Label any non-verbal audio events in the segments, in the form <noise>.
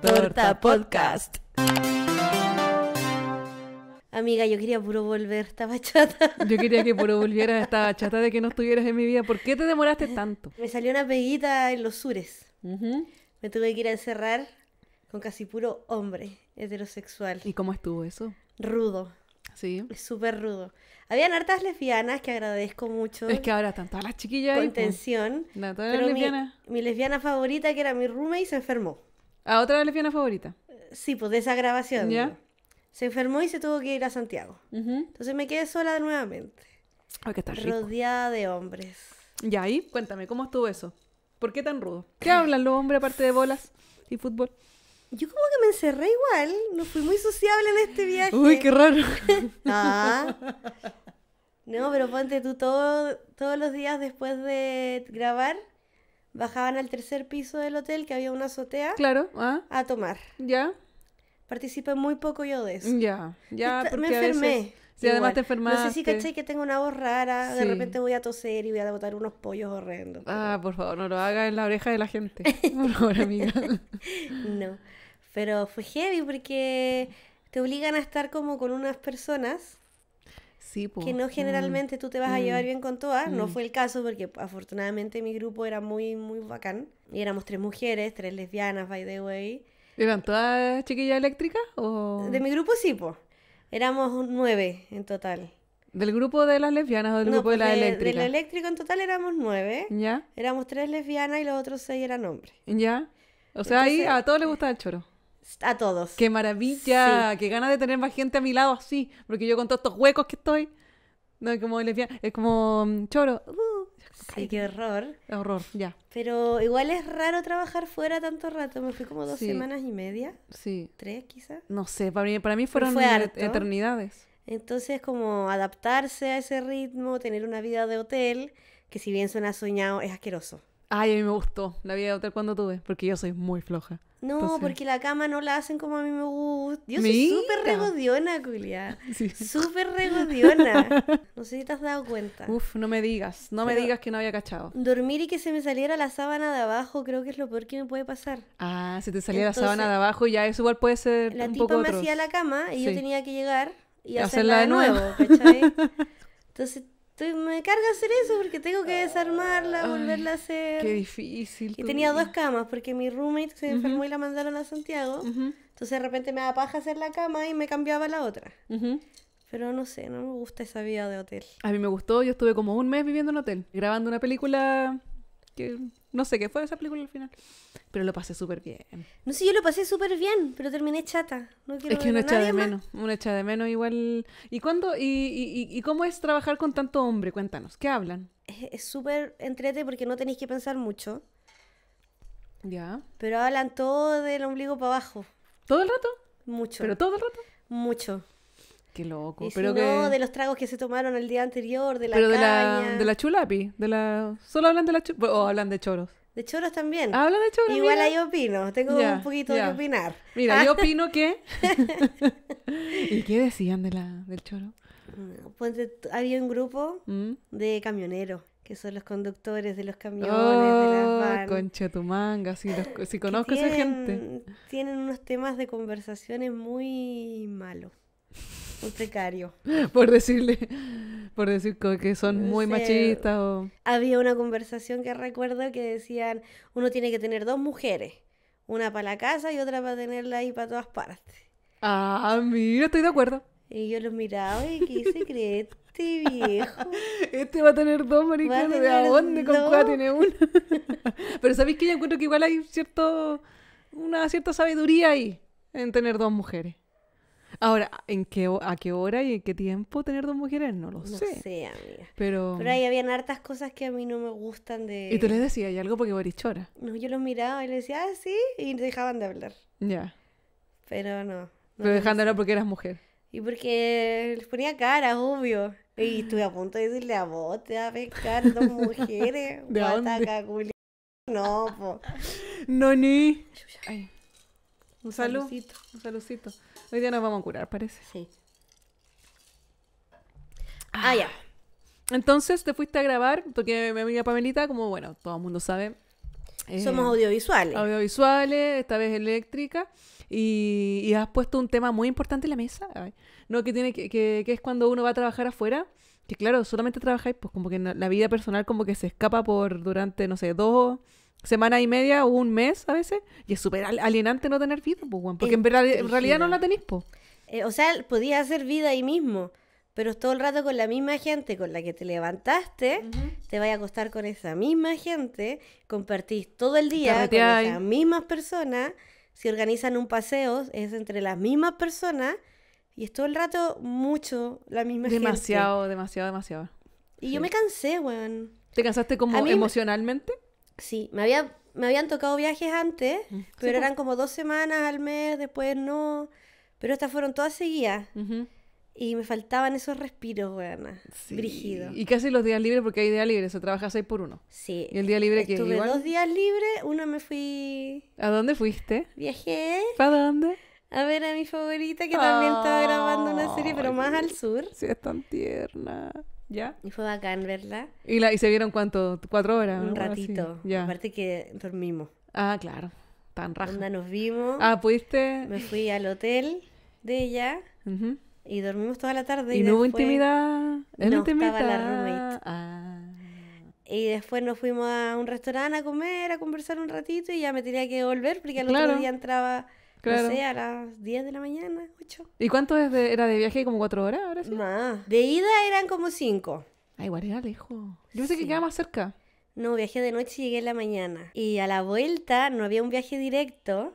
Torta Podcast. Amiga, yo quería puro volver, estaba chata. Yo quería que puro volvieras, <laughs> estaba chata de que no estuvieras en mi vida. ¿Por qué te demoraste tanto? Me salió una peguita en los sures. Me tuve que ir a encerrar con casi puro hombre heterosexual. ¿Y cómo estuvo eso? Rudo. Sí. Súper rudo. Habían hartas lesbianas que agradezco mucho. Es que ahora están todas las chiquillas. Pues. Con tensión. Mi, mi lesbiana favorita, que era mi roommate, se enfermó. ¿A otra lesbiana favorita? Sí, pues de esa grabación. ¿Ya? Se enfermó y se tuvo que ir a Santiago. Entonces me quedé sola nuevamente. Ay, qué está rico. Rodeada de hombres. Y ahí, cuéntame, ¿cómo estuvo eso? ¿Por qué tan rudo? ¿Qué hablan los hombres aparte de bolas y fútbol? Yo como que me encerré igual, no fui muy sociable en este viaje. Uy, qué raro. <laughs> ah. <laughs> No, pero ponte tú todos los días después de grabar, bajaban al tercer piso del hotel, que había una azotea, claro, ah. a tomar. Ya. Participé muy poco yo de eso. Ya, ya. me enfermé. Sí, además te enfermaste. No sé si caché que tengo una voz rara, de repente voy a toser y voy a botar unos pollos horrendos. Ah, por favor, no lo hagas en la oreja de la gente. <laughs> Por favor, amiga. <laughs> no. Pero fue heavy porque te obligan a estar como con unas personas que no mm, generalmente tú te vas a mm, llevar bien con todas. No mm. fue el caso porque afortunadamente mi grupo era muy, muy bacán. Y éramos tres mujeres, tres lesbianas, by the way. ¿Eran todas chiquillas eléctricas? O... De mi grupo sí, pues. Éramos nueve en total. ¿Del grupo de las lesbianas o del grupo de pues las eléctricas? Del eléctrico en total éramos nueve. Ya. Éramos tres lesbianas y los otros seis eran hombres. Ya. O sea, ahí a todos les gustaba el choro a todos. ¡Qué maravilla! ¡Qué ganas de tener más gente a mi lado así! Porque yo con todos estos huecos que estoy, no es como es como mm, choro. Uh, qué horror. Horror, ya. Pero igual es raro trabajar fuera tanto rato. Me fui como dos semanas y media. Sí. Tres, quizás. No sé, para mí, para mí fueron eternidades. Entonces, como adaptarse a ese ritmo, tener una vida de hotel, que si bien suena soñado, es asqueroso. Ay, a mí me gustó la vida de hotel cuando tuve, porque yo soy muy floja. No, pues porque la cama no la hacen como a mí me gusta. Yo soy súper regodiona, Julia. <laughs> Súper regodiona. <laughs> No sé si te has dado cuenta. Uf, no me digas. No me digas que no había cachado. Dormir y que se me saliera la sábana de abajo creo que es lo peor que me puede pasar. Ah, si te saliera la sábana de abajo ya eso igual puede ser La tipa me hacía la cama y yo tenía que llegar y, hacerla, de nuevo, nuevo <laughs> Entonces Estoy, me carga hacer eso porque tengo que desarmarla, volverla a hacer. Qué difícil. Y tenía dos camas porque mi roommate se enfermó y la mandaron a Santiago. Entonces de repente me daba paja hacer la cama y me cambiaba la otra. Pero no sé, no me gusta esa vida de hotel. A mí me gustó, yo estuve como un mes viviendo en hotel, grabando una película no sé qué fue esa película al final. Pero lo pasé súper bien. No sé, yo lo pasé súper bien, pero terminé chata. es que uno echa de menos, uno echa de menos igual. ¿Y cuándo, y, y, y, cómo es trabajar con tanto hombre? Cuéntanos, ¿qué hablan? Es súper entrete porque no tenéis que pensar mucho. Ya. Pero hablan todo del ombligo para abajo. ¿Todo el rato? Mucho. ¿Pero todo el rato? Mucho qué loco. pero no, de los tragos que se tomaron el día anterior, de la de la, chulapi, de la... Solo hablan de la chulapi, o hablan de choros. De choros también. Ah, hablan de choros. Igual ahí opino, tengo un poquito de opinar. Mira, ah. yo opino que... <laughs> ¿Y qué decían de la, del choro? Pues había un grupo mm. de camioneros que son los conductores de los camiones, de las oh, van. Concha tu manga, si, conozco esa gente. Tienen unos temas de conversaciones muy malos. Un pues, precario. <laughs> Por decirle, por decir que son muy machistas Había una conversación que recuerdo que decían, uno tiene que tener dos mujeres, una para la casa y otra para tenerla ahí para todas partes. Ah, mira, estoy de acuerdo. Y yo los miraba y qué secreto. Este <laughs> viejo. Este va a tener dos maricones. ¿De dónde? ¿Con cuál tiene uno? <laughs> Pero sabéis que yo encuentro que igual hay cierto, una cierta sabiduría ahí en tener dos mujeres. Ahora, ¿en qué, ¿a qué hora y en qué tiempo tener dos mujeres? No lo sé. No sé, amiga. Pero... Pero ahí habían hartas cosas que a mí no me gustan de... ¿Y tú les decías algo porque Boris chora? No, yo los miraba y les decía, ah, sí, y dejaban de hablar. Ya. Pero no. Pero dejándolo porque eras mujer. Y porque les ponía cara, obvio. Y estuve a punto de decirle a vos, te vas a pescar dos mujeres. <laughs> ¿De No, No, ni. Un, saludito, Un saludcito. Hoy día nos vamos a curar, parece. Sí. Ah. ah, ya. Entonces te fuiste a grabar, porque mi amiga Pamelita, como bueno, todo el mundo sabe. Eh, Somos audiovisuales. Audiovisuales, esta vez eléctrica. Y, has puesto un tema muy importante en la mesa, ¿no? Que, tiene, es cuando uno va a trabajar afuera, que claro, solamente trabajáis, pues como que la vida personal como que se escapa por durante, no sé, dos semana y media o un mes a veces, y es súper alienante no tener vida, pues, porque en, realidad no la tenéis, pues. Eh, o sea, podías hacer vida ahí mismo, pero todo el rato con la misma gente con la que te levantaste, te vas a acostar con esa misma gente, compartís todo el día con esas mismas personas, si organizan un paseo es entre las mismas personas, y es todo el rato mucho la misma demasiado, gente. Demasiado, demasiado, demasiado. Y yo me cansé, weón. ¿Te cansaste como emocionalmente? Sí, me, había, me habían tocado viajes antes, mm, pero eran como dos semanas al mes, después no. Pero estas fueron todas seguidas. Y me faltaban esos respiros, weón. Sí. Y casi los días libres, porque hay días libre se trabaja seis por uno. Sí. ¿Y el día libre que Estuve dos días libres, uno me fui. ¿A dónde fuiste? Viajé. ¿Para dónde? A ver a mi favorita, que también estaba grabando una serie, pero más al sur. Sí, es tan tierna. Y fue bacán verla. ¿Y, y se vieron cuánto? ¿Cuatro horas? Un ratito. Aparte que dormimos. Ah, claro. Tan raro. Onda nos vimos. Ah, ¿pudiste? Me fui al hotel de ella y dormimos toda la tarde. ¿Y, no hubo intimidad? no, estaba la roommate. Ah. Y después nos fuimos a un restaurante a comer, a conversar un ratito y ya me tenía que volver porque al otro día entraba Claro. No sé, a las 10 de la mañana, 8. ¿Y cuánto es de, era de viaje? ¿Como 4 horas? Ahora sí? Más. De ida eran como 5. Ah, igual era lejos. Yo pensé que quedaba más cerca. No, viajé de noche y llegué en la mañana. Y a la vuelta no había un viaje directo.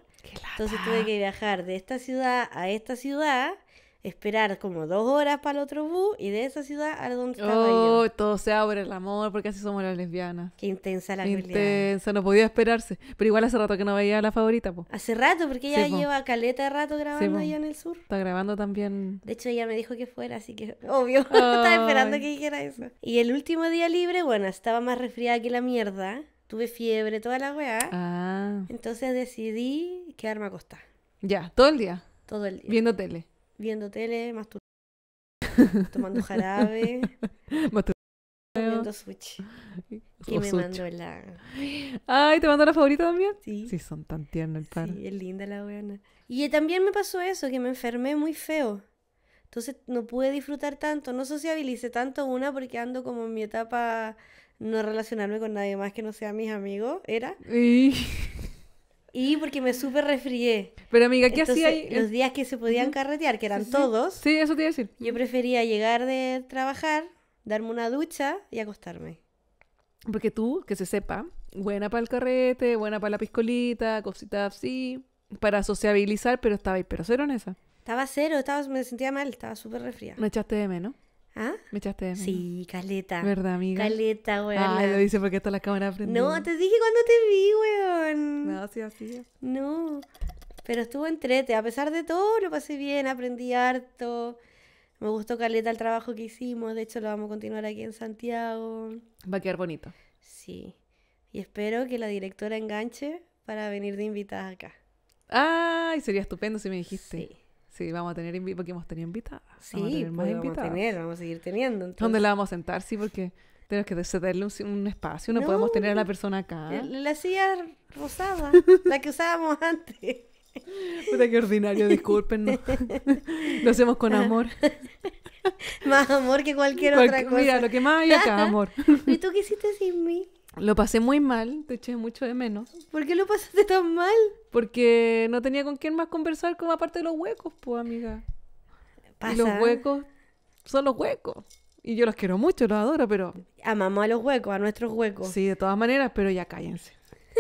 Entonces tuve que viajar de esta ciudad a esta ciudad esperar como dos horas para el otro bus y de esa ciudad a donde estaba oh, todo se abre el amor, porque así somos las lesbianas. Qué intensa la Intensa, no podía esperarse. Pero igual hace rato que no veía a la favorita, po. Hace rato, porque ella lleva caleta de rato grabando allá en el sur. Está grabando también. De hecho, ella me dijo que fuera, así que <laughs> obvio, <laughs> estaba esperando que dijera eso. Y el último día libre, bueno, estaba más resfriada que la mierda. Tuve fiebre, toda la weá. Ah. Entonces decidí quedarme acostada. Ya, todo el día. Todo el día. Viendo tele viendo tele, masturbando, <laughs> tomando jarabe, viendo Switch. Que me mandó la. Ay, ¿te mandó la favorita también? Sí. Sí, son tan tiernos el par. Sí, es linda la buena. Y también me pasó eso, que me enfermé muy feo. Entonces no pude disfrutar tanto, no sociabilicé tanto una porque ando como en mi etapa no relacionarme con nadie más que no sea mis amigos, era. Y porque me súper resfrié. Pero amiga, ¿qué hacía Los días que se podían carretear, que eran todos. Sí, eso te iba a decir. Yo prefería llegar de trabajar, darme una ducha y acostarme. Porque tú, que se sepa, buena para el carrete, buena para la piscolita, cositas así, para sociabilizar, pero estaba pero cero en esa. Estaba cero, estaba, me sentía mal, estaba súper resfriada. Me echaste de menos. ¿Ah? Me echaste de Sí, caleta. ¿Verdad, amiga? Caleta, weón. Ah, lo dice porque está la cámara prendida. No, te dije cuando te vi, weón. No, sí, así No. Pero estuvo entrete. A pesar de todo, lo pasé bien, aprendí harto. Me gustó caleta el trabajo que hicimos. De hecho, lo vamos a continuar aquí en Santiago. Va a quedar bonito. Sí. Y espero que la directora enganche para venir de invitada acá. ¡Ay! Sería estupendo si me dijiste. Sí. Sí, vamos a tener invitadas, porque hemos tenido invitadas. Sí, vamos a pues, tener vamos a seguir teniendo. ¿Dónde la vamos a sentar? Sí, porque tenemos que cederle un, espacio, no, podemos tener a la persona acá. La, silla rosada, la que usábamos antes. <laughs> Puta qué ordinario, disculpen <laughs> Lo hacemos con amor. más amor que cualquier otra cosa. Mira, lo que más hay acá, <laughs> amor. ¿Y tú qué hiciste sin mí? Lo pasé muy mal, te eché mucho de menos. ¿Por qué lo pasaste tan mal? Porque no tenía con quién más conversar como aparte de los huecos, pues amiga. los huecos son los huecos. Y yo los quiero mucho, los adoro, pero... Amamos a los huecos, a nuestros huecos. Sí, de todas maneras, pero ya cállense.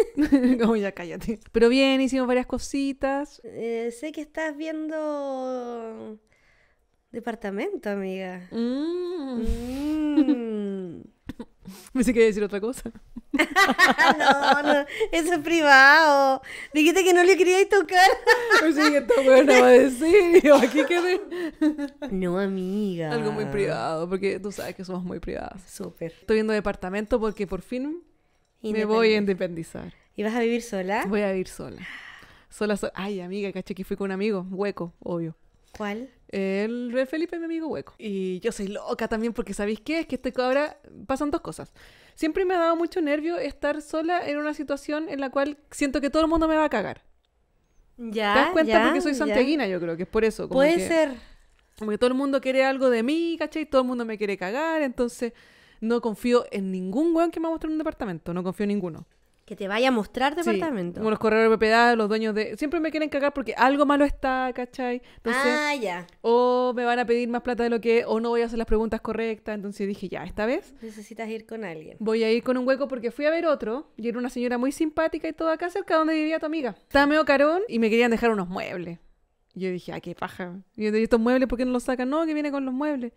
<laughs> como ya cállate. Pero bien, hicimos varias cositas. Eh, sé que estás viendo... Departamento, amiga. Mmm... <laughs> Me sé que decir otra cosa. <laughs> no, no, eso es privado. Dijiste que no le quería tocar. <laughs> Pues va a decir. aquí quedé. no, amiga. Algo muy privado, porque tú sabes que somos muy privadas. Súper. Estoy viendo departamento porque por fin me voy a independizar. ¿Y vas a vivir sola? Voy a vivir sola. Sola, sola. Ay, amiga, caché que fui con un amigo, hueco, obvio. ¿Cuál? El, rey Felipe, mi amigo hueco. Y yo soy loca también porque ¿sabéis qué? Es que estoy ahora pasan dos cosas. Siempre me ha dado mucho nervio estar sola en una situación en la cual siento que todo el mundo me va a cagar. Ya, ¿Te das cuenta? porque soy santiaguina, yo creo que es por eso. Puede ser. Como que todo el mundo quiere algo de mí, ¿cachai? Todo el mundo me quiere cagar, entonces no confío en ningún weón que me va a mostrar un departamento, no confío en ninguno. Que te vaya a mostrar departamento. Sí, como los corredores de propiedad, los dueños de... Siempre me quieren cagar porque algo malo está, ¿cachai? ah, ya. O me van a pedir más plata de lo que... O no voy a hacer las preguntas correctas. Entonces dije, ya, esta vez... Necesitas ir con alguien. Voy a ir con un hueco porque fui a ver otro. Y era una señora muy simpática y todo acá cerca donde vivía tu amiga. Estaba medio carón y me querían dejar unos muebles. Y yo dije, ah, qué paja. Y yo dije, estos muebles, ¿por qué no los sacan? No, que viene con los muebles.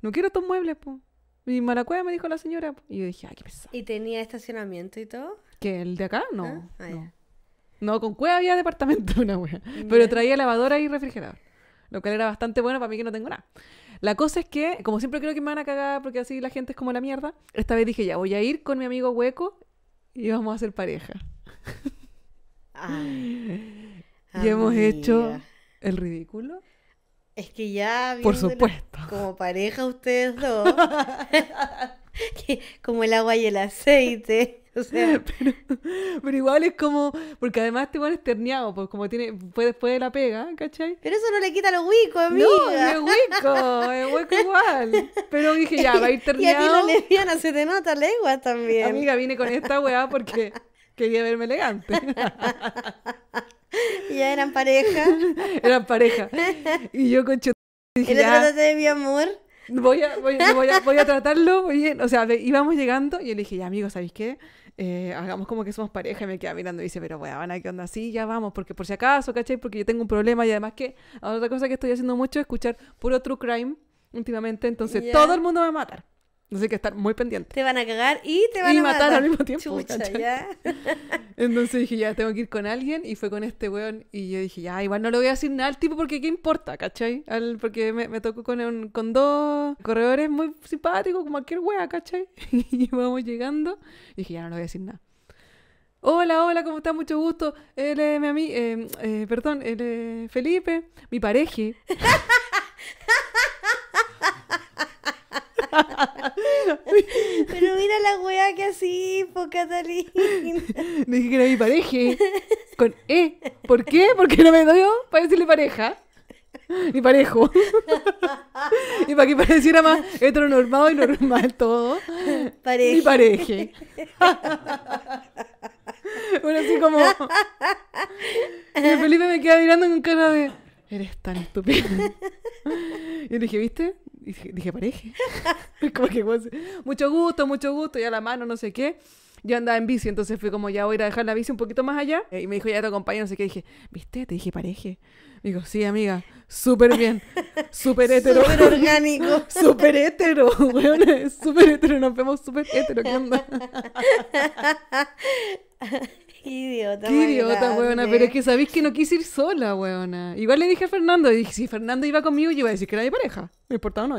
No quiero estos muebles, po. Y Malacueva me dijo la señora. Y yo dije, ah, qué pesado. ¿Y tenía estacionamiento y todo? ¿Que el de acá? No. Ah, ah, no. con cueva había departamento, <laughs> una wea. Pero traía lavadora y refrigerador. Lo cual era bastante bueno para mí que no tengo nada. La cosa es que, como siempre creo que me van a cagar porque así la gente es como la mierda, esta vez dije ya, voy a ir con mi amigo hueco y vamos a ser pareja. Ah. <laughs> y hemos hecho el ridículo. Es que ya. Por supuesto. Como pareja ustedes dos. <laughs> como el agua y el aceite. <laughs> pero, igual es como, porque además te este pones es terneado, pues como tiene, fue después de la pega, ¿cachai? Pero eso no le quita los huicos, amigo. No, es huico, es hueco igual. Pero dije, ya, va a ir terneado. <laughs> Y a ti le se te nota lengua también. Amiga, vine con esta weá porque <laughs> quería verme elegante. ya eran pareja. eran pareja. Y yo con chut... dije, ¿Le trataste de mi amor? Voy a, voy, a, voy a tratarlo, voy o sea, íbamos llegando y yo le dije, ya amigo, ¿sabéis qué? Eh, hagamos como que somos pareja y me queda mirando y dice, pero bueno, ¿qué onda? así ya vamos, porque por si acaso, ¿cachai? Porque yo tengo un problema y además que otra cosa que estoy haciendo mucho es escuchar puro true crime últimamente, entonces todo el mundo va a matar hay que estar muy pendiente. Te van a cagar y te van a matar. al mismo tiempo. Chucha, ¿ya? <laughs> Entonces dije, ya, tengo que ir con alguien. Y fue con este weón. Y yo dije, ya, igual no le voy a decir nada al tipo porque qué importa, ¿cachai? porque me, me tocó con, un, con dos corredores muy simpáticos, como aquel weón, ¿cachai? <laughs> y vamos llegando. Y dije, ya, no le voy a decir nada. Hola, hola, ¿cómo estás? Mucho gusto. Él es mi amigo, eh, eh, perdón, él es Felipe, mi pareja <laughs> <laughs> Pero mira la weá que así, po, Catalina. <laughs> Dije que era mi pareja. Con E. ¿Por qué? Porque no me doy para decirle pareja. Mi parejo. <laughs> y para que pareciera más heteronormado y normal todo. Mi Y pareje. bueno, así como. Y Felipe me queda mirando con cara de. Eres tan estúpido. Y le dije, ¿viste? dije, dije pareja. <laughs> mucho gusto, mucho gusto, ya la mano, no sé qué. Yo andaba en bici, entonces fui como, ya voy a ir a dejar la bici un poquito más allá. Eh, y me dijo, ya te acompaño, no sé qué. dije, ¿viste? Te dije pareje. Digo, sí, amiga, súper bien, súper hétero. <laughs> Súper orgánico. <laughs> Súper hétero, súper hétero, nos vemos súper hétero, ¿qué onda? Qué idiota, Qué idiota, Pero es que sabéis que no quise ir sola, weona. Igual le dije a Fernando, y dije, si Fernando iba conmigo, yo iba a decir que era mi pareja. Me importaba no.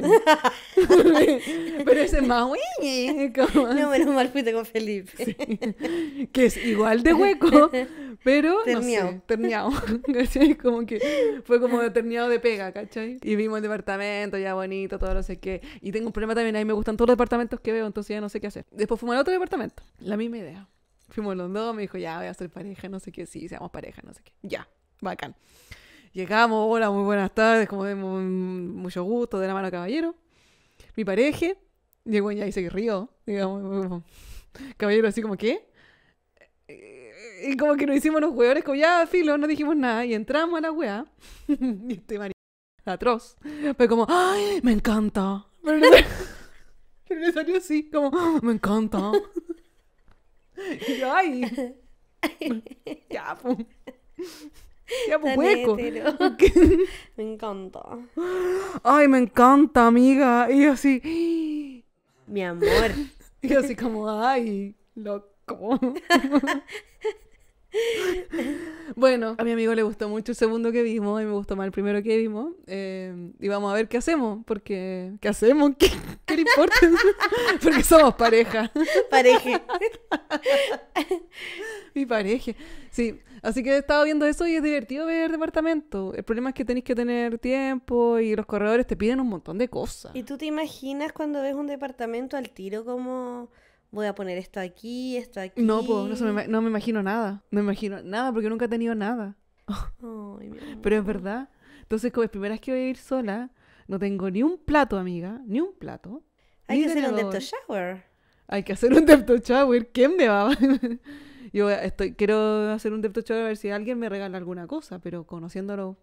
<laughs> pero ese es más No, menos mal fuiste con Felipe. Que es igual de hueco, pero Terniado. <laughs> Como que fue como terneado de pega, ¿cachai? Y vimos el departamento ya bonito, todo lo sé qué. Y tengo un problema también, ahí me gustan todos los departamentos que veo, entonces ya no sé qué hacer. Después fuimos al otro departamento. La misma idea. Fuimos los dos, me dijo, ya voy a ser pareja, no sé qué, sí, seamos pareja, no sé qué. Ya, bacán. Llegamos, hola, muy buenas tardes, como vemos, mucho gusto, de la mano caballero. Mi pareja llegó ya y se rió, digamos, caballero así como, ¿qué? Y como que nos hicimos los hueones, como ya, filo, no dijimos nada, y entramos a la weá, <laughs> y este marido, atroz, Fue como, ¡ay, me encanta! Pero le salió así, como, ¡me encanta! <laughs> Y yo, ay. <laughs> ya, pues. Ya, pues, hueco. <laughs> me encanta. Ay, me encanta, amiga. Y yo así. Mi amor. Y yo así como, ay, loco. <laughs> bueno, a mi amigo le gustó mucho el segundo que vimos y me gustó más el primero que vimos. Eh, y vamos a ver qué hacemos, porque ¿qué hacemos? ¿Qué, le importa? <laughs> porque somos pareja. Pareje. <laughs> Mi pareja. Sí, así que he estado viendo eso y es divertido ver departamentos. El problema es que tenéis que tener tiempo y los corredores te piden un montón de cosas. ¿Y tú te imaginas cuando ves un departamento al tiro como voy a poner esto aquí, esto aquí. No, puedo, no, me, imagino nada. No me imagino nada porque nunca he tenido nada. <laughs> Pero es verdad. Entonces, como es primera vez que voy a ir sola, no tengo ni un plato, amiga, ni un plato. Hay que hacer un depto shower. Hay que hacer un depto shower. ¿Quién me va? <laughs> Yo estoy, quiero hacer un depto shower a ver si alguien me regala alguna cosa, pero conociéndolo,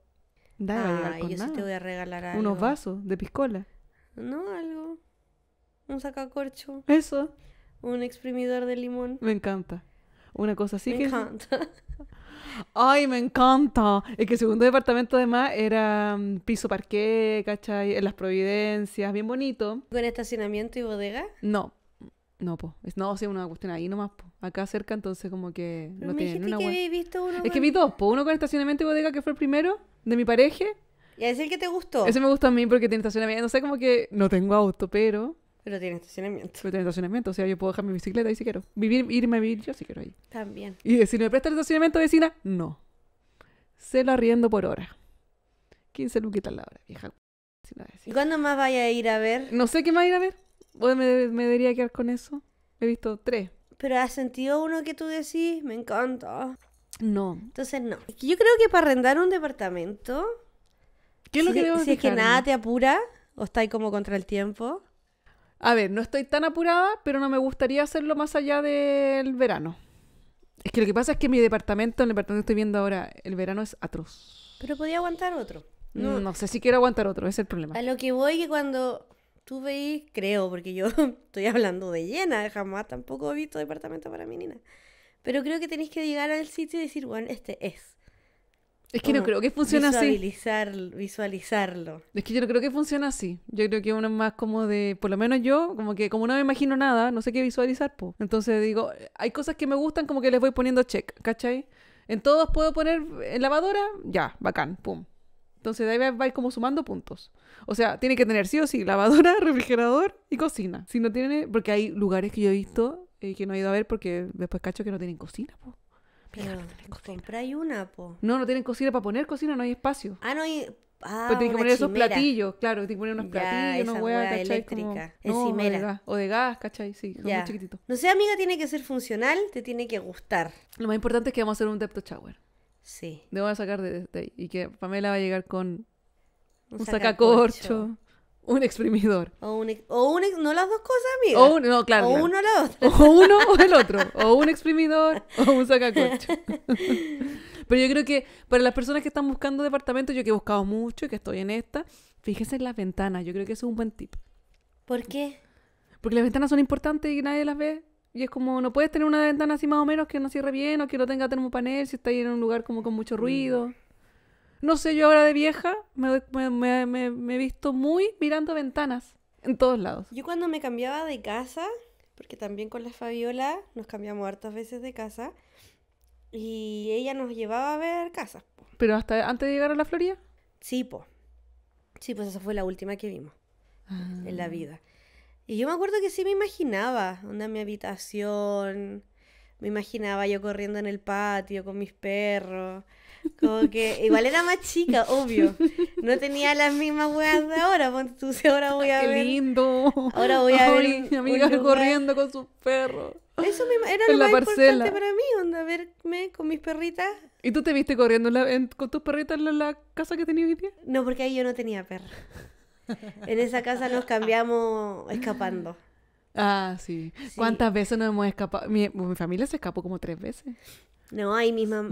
ah, yo te voy a regalar algo. Unos vasos de piscola. No, algo. Un sacacorcho. Eso un exprimidor de limón. Me encanta. Una cosa así que. Me encanta. <laughs> Ay, me encanta. Es que el segundo departamento además era mm, piso parqué, ¿cachai? En las Providencias, bien bonito. ¿Con estacionamiento y bodega? No. No, po. Es, no, sí, una cuestión ahí nomás, po. Acá cerca, entonces como que no tienen una que visto uno Es que vi dos, po. Uno con estacionamiento y bodega, que fue el primero, de mi pareja. ¿Y es el que te gustó? Ese me gustó a mí porque tiene estacionamiento. No sé, como que no tengo auto, pero pero tiene estacionamiento. Pero tiene estacionamiento, o sea, yo puedo dejar mi bicicleta y si quiero. Vivir, irme a vivir yo si quiero ahí. También. Y decir, ¿me presta el estacionamiento, vecina? No. Se lo arriendo por hora. 15 luquitas la hora, vieja. ¿Y cuándo más vaya a ir a ver? No sé qué más ir a ver. ¿Vos me, me debería quedar con eso? He visto tres. Pero ¿has sentido uno que tú decís? Me encanta. No. Entonces no. yo creo que para arrendar un departamento... ¿Qué es lo si que debo Si es que nada te apura o estáis como contra el tiempo... A ver, no estoy tan apurada, pero no me gustaría hacerlo más allá del verano. Es que lo que pasa es que mi departamento, en el departamento que estoy viendo ahora, el verano es atroz. Pero podía aguantar otro. No, no sé si quiero aguantar otro, ese es el problema. A lo que voy que cuando tú veis, creo, porque yo <laughs> estoy hablando de llena, jamás tampoco he visto departamento para mi nina. Pero creo que tenéis que llegar al sitio y decir, bueno, este es. Es que no creo que funcione visualizar, así. Visualizarlo. Es que yo no creo que funcione así. Yo creo que uno es más como de, por lo menos yo, como que como no me imagino nada, no sé qué visualizar, pues Entonces digo, eh, hay cosas que me gustan como que les voy poniendo check, ¿cachai? En todos puedo poner en lavadora, ya, bacán, pum. Entonces de ahí vais como sumando puntos. O sea, tiene que tener sí o sí lavadora, <laughs> refrigerador y cocina. Si no tiene, porque hay lugares que yo he visto y eh, que no he ido a ver porque después cacho que no tienen cocina, pues. Pero compráis una, po. No, no tienen cocina para poner cocina, no hay espacio. Ah, no hay. Ah, Pero tienes que poner esos platillos, claro, tienes que poner unos platillos, una hueá, ¿cachai? o, de gas, o ¿cachai? Sí, ya. muy chiquitito. No sé, amiga, tiene que ser funcional, te tiene que gustar. Lo más importante es que vamos a hacer un depto shower. Sí. Debo sacar de, ahí, y que Pamela va a llegar con un, un sacacorcho un exprimidor. O un, o no las dos cosas, amiga. O no, claro. O uno o el otro. O un exprimidor o un sacacorcho. <laughs> Pero yo creo que para las personas que están buscando departamentos, yo que he buscado mucho y que estoy en esta, fíjense en las ventanas. Yo creo que eso es un buen tip. ¿Por qué? Porque las ventanas son importantes y nadie las ve. Y es como, no puedes tener una ventana así más o menos que no cierre bien o que no tenga termopanel si está ahí en un lugar como con mucho mm. ruido. No sé, yo ahora de vieja me he visto muy mirando ventanas en todos lados. Yo cuando me cambiaba de casa, porque también con la Fabiola nos cambiamos hartas veces de casa, y ella nos llevaba a ver casas. ¿Pero hasta antes de llegar a la Florida? Sí, po. Sí, pues esa fue la última que vimos ah. en la vida. Y yo me acuerdo que sí me imaginaba, onda mi habitación, me imaginaba yo corriendo en el patio con mis perros. Como que igual era más chica, obvio. No tenía las mismas weas de ahora. Pues, tú, ahora voy a Qué lindo! Ahora voy a ver. Mi corriendo con sus perros. Eso era lo más importante para mí, onda, verme con mis perritas. ¿Y tú te viste corriendo con tus perritas en la, casa que tenías hoy No, porque ahí yo no tenía perro. en esa casa nos cambiamos escapando. Ah, sí. ¿Cuántas veces nos hemos escapado? Mi, mi familia se escapó como tres veces. No, ahí misma,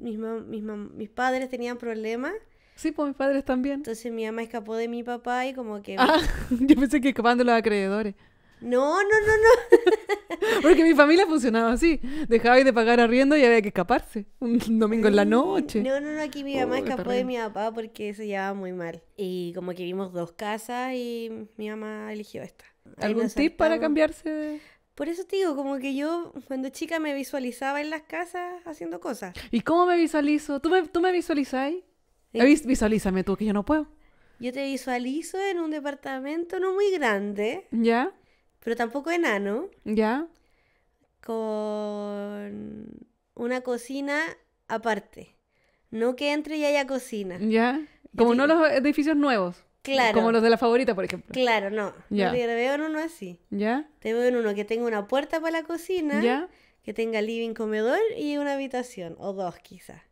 mis padres tenían problemas. Sí, pues mis padres también. Entonces mi mamá escapó de mi papá y como que... Ah, <laughs> yo pensé que escapando los acreedores. No, no, no, no. <laughs> Porque mi familia funcionaba así. Dejaba de pagar arriendo y había que escaparse. Un domingo en la noche. No, no, no. Aquí mi mamá oh, escapó de mi papá porque se llevaba muy mal. Y como que vimos dos casas y mi mamá eligió esta. ¿Algún tip para cambiarse? Por eso te digo, como que yo cuando chica me visualizaba en las casas haciendo cosas. ¿Y cómo me visualizo? ¿Tú me, tú me eh, Visualízame tú, que yo no puedo. Yo te visualizo en un departamento no muy grande. ¿Ya? Pero tampoco enano. ¿Ya? Con una cocina aparte. No que entre y haya cocina. ¿Ya? Como no los edificios nuevos. Como los de la favorita, por ejemplo. Claro, no. Yo veo en uno así. Ya. Te veo en uno que tenga una puerta para la cocina. Ya. Que tenga living, comedor y una habitación. O dos, quizás.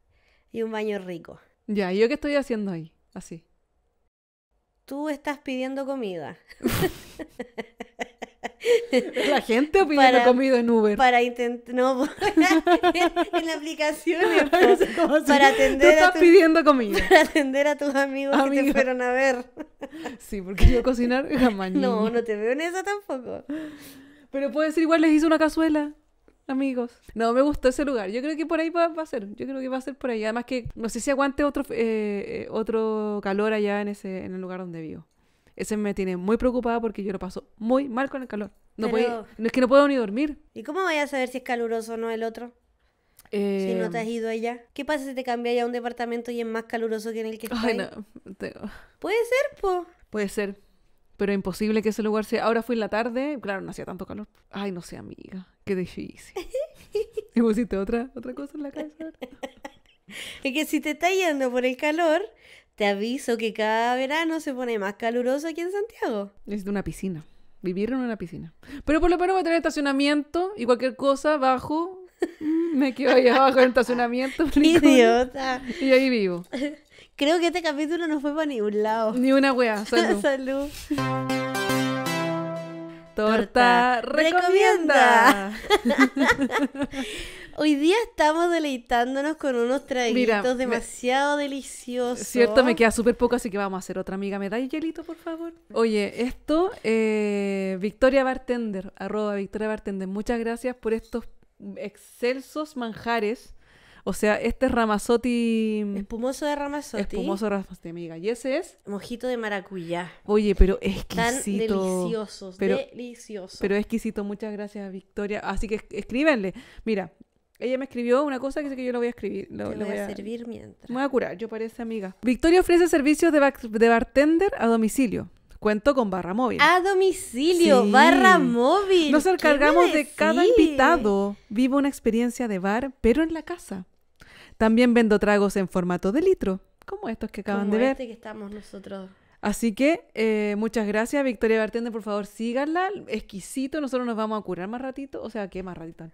Y un baño rico. Ya. ¿Y yo qué estoy haciendo ahí? Así. Tú estás pidiendo comida. <laughs> <laughs> La gente pidiendo comida en Uber. Para intentar. No, <laughs> en la aplicación, <laughs> para atender. a pidiendo comida. Para atender a tus amigos que te fueron a ver. Sí, porque yo cocinar jamás. No, no te veo en eso tampoco. Pero puede ser igual les hice una cazuela amigos. No, me gustó ese lugar. Yo creo que por ahí va, a ser. Yo creo que va a ser por ahí. Además que no sé si aguante otro, eh, eh otro calor allá en, ese, en el lugar donde vivo ese me tiene muy preocupada porque yo lo paso muy mal con el calor. No, es que no puedo ni dormir. ¿Y cómo voy a saber si es caluroso o no el otro? Si no te has em, ido allá. ¿Qué pasa si te cambias a un departamento y es más caluroso que en el que estás? Ay, no. Puede ser, po. Puede ser. Pero imposible que ese lugar sea. Ahora fui en la tarde, claro, no hacía tanto calor. Ay, no sé, amiga. Qué difícil. <laughs> ¿Y pusiste otra, otra cosa en la casa. <laughs> es que si te está yendo por el calor, te aviso que cada verano se pone más caluroso aquí en Santiago. de una piscina. Vivir en una piscina. Pero por lo menos voy a tener estacionamiento y cualquier cosa bajo. Mm, me quedo ahí abajo en el estacionamiento. <laughs> Idiota. Y ahí vivo. <laughs> Creo que este capítulo no fue para ningún lado. Ni una wea. Salud. <laughs> Salud. Torta, recomienda. Hoy día estamos deleitándonos con unos traguitos demasiado deliciosos. deliciosos. Cierto, me queda súper poco, así que vamos a hacer otra amiga. ¿Me da hielito, por favor? Oye, esto, eh, Victoria Bartender, arroba Victoria Bartender, muchas gracias por estos excelsos manjares. O sea, este es Ramazotti. Espumoso de Ramazotti. Espumoso de Ramazotti, amiga. Y ese es. Mojito de maracuyá. Oye, pero exquisito. Tan deliciosos, pero, delicioso. Pero exquisito. Muchas gracias, Victoria. Así que escríbenle. Mira, ella me escribió una cosa que sé que yo lo voy a escribir. Lo, voy, a, servir mientras. Me voy a curar, yo parece amiga. Victoria ofrece servicios de, bartender a domicilio. Cuento con barra móvil. A domicilio, barra móvil. Nos encargamos de cada invitado. Vivo una experiencia de bar, pero en la casa. También vendo tragos en formato de litro, como estos que acaban como de este ver. que estamos nosotros Así que eh, muchas gracias, Victoria Bartender, por favor, síganla. Exquisito, nosotros nos vamos a curar más ratito. O sea, ¿qué más ratito?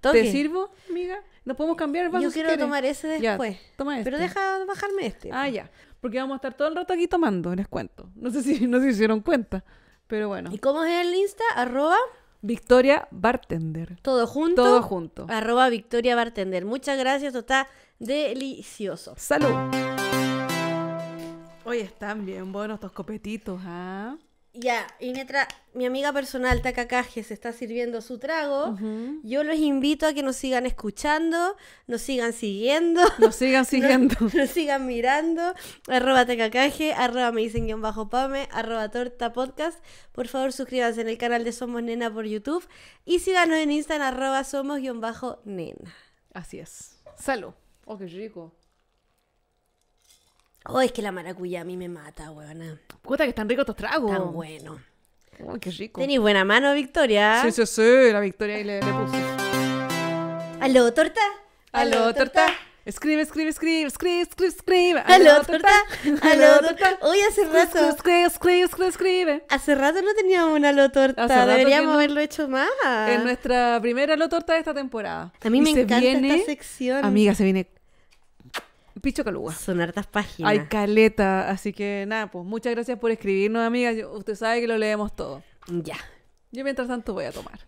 ¿Te sirvo, amiga? ¿Nos podemos cambiar el vaso Yo quiero tomar ese después. Este. Pero deja bajarme este. Ah, ya. Porque vamos a estar todo el rato aquí tomando, les cuento. No sé si <laughs> no se hicieron cuenta, pero bueno. ¿Y cómo es el Insta? Arroba... Victoria Bartender. Todo junto. Todo junto. Victoria Bartender. Muchas gracias, está delicioso. Salud. Hoy están bien buenos estos copetitos, ¿ah? Ya, y mi amiga personal Takakaje se está sirviendo su trago, yo los invito a que nos sigan escuchando, nos sigan siguiendo. <laughs> Nos sigan siguiendo. <laughs> nos, sigan mirando. Arroba Takakaje, arroba me dicen guión bajo pame, arroba torta podcast. Por favor, suscríbanse en el canal de Somos Nena por YouTube y síganos en Instagram, arroba somos guión bajo nena. Así es. Salud. Oh, qué rico. Oh, es que la maracuyá a mí me mata, weona. Puta que están ricos estos tragos. Tan bueno. Ay, qué rico. Tenís buena mano, Victoria. Sí, sí, sí, la Victoria ahí le, puse. puso. ¿Aló, torta? ¿Aló, torta? Escribe, escribe, escribe, escribe, escribe, escribe. Aló, torta. Aló, torta. Hoy hace rato. Escribe, escribe, escribe, escribe. Hace rato no teníamos una aló torta. Deberíamos haberlo hecho más. Es nuestra primera aló torta de esta temporada. A mí me encanta esta sección. Amiga, se viene Picho Caluga. Son hartas páginas. Hay caleta. Así que nada, pues muchas gracias por escribirnos, amiga. usted sabe que lo leemos todo. Ya. Yo mientras tanto voy a tomar.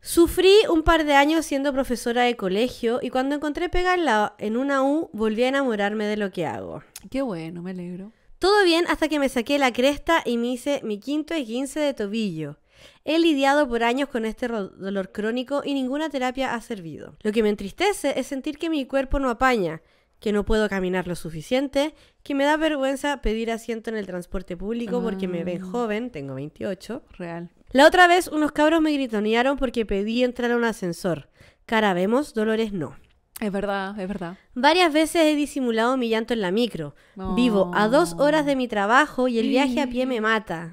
Sufrí un par de años siendo profesora de colegio y cuando encontré pegarla en una U volví a enamorarme de lo que hago. Qué bueno, me alegro. Todo bien hasta que me saqué la cresta y me hice mi quinto esguince de tobillo. He lidiado por años con este dolor crónico y ninguna terapia ha servido. Lo que me entristece es sentir que mi cuerpo no apaña, que no puedo caminar lo suficiente, que me da vergüenza pedir asiento en el transporte público porque me ven ah. joven, tengo 28. Real. La otra vez unos cabros me gritonearon porque pedí entrar a un ascensor. Cara vemos, Dolores no. Es verdad, es verdad. Varias veces he disimulado mi llanto en la micro. Vivo a dos horas de mi trabajo y el viaje a pie me mata.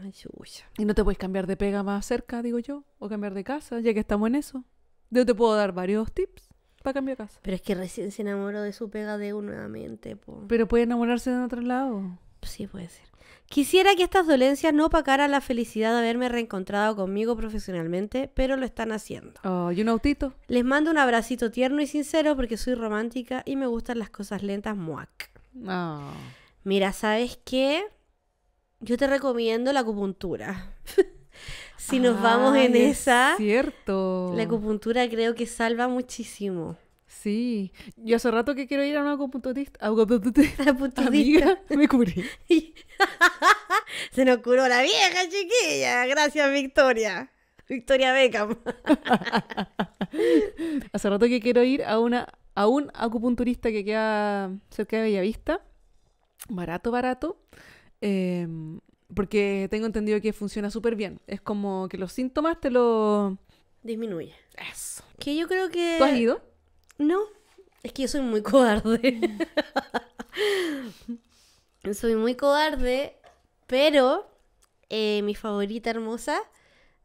¿Y no te puedes cambiar de pega más cerca, digo yo? ¿O cambiar de casa, ya que estamos en eso? Yo te puedo dar varios tips para cambiar casa. Pero es que recién se enamoró de su pega de nuevamente. Pero puede enamorarse de otro lado. Sí, puede ser. Quisiera que estas dolencias no opacaran la felicidad de haberme reencontrado conmigo profesionalmente, pero lo están haciendo. Oh, y un autito. Les mando un abracito tierno y sincero porque soy romántica y me gustan las cosas lentas, muac. Oh. Mira, ¿sabes qué? Yo te recomiendo la acupuntura. <laughs> si nos vamos en esa. Cierto. La acupuntura creo que salva muchísimo. Sí, yo hace rato que quiero ir a una acupunturista. <laughs> Amiga, me cubrí. <laughs> Se nos curó la vieja chiquilla. Gracias, Victoria. Victoria Beckham. <laughs> hace rato que quiero ir a una a un acupunturista que queda cerca de Bellavista. Barato, barato. Eh, porque tengo entendido que funciona súper bien. Es como que los síntomas te lo... Disminuye. Eso. Que yo creo que... ¿Tú has ido? No. Es que yo soy muy cobarde. <laughs> soy muy cobarde, pero eh, mi favorita hermosa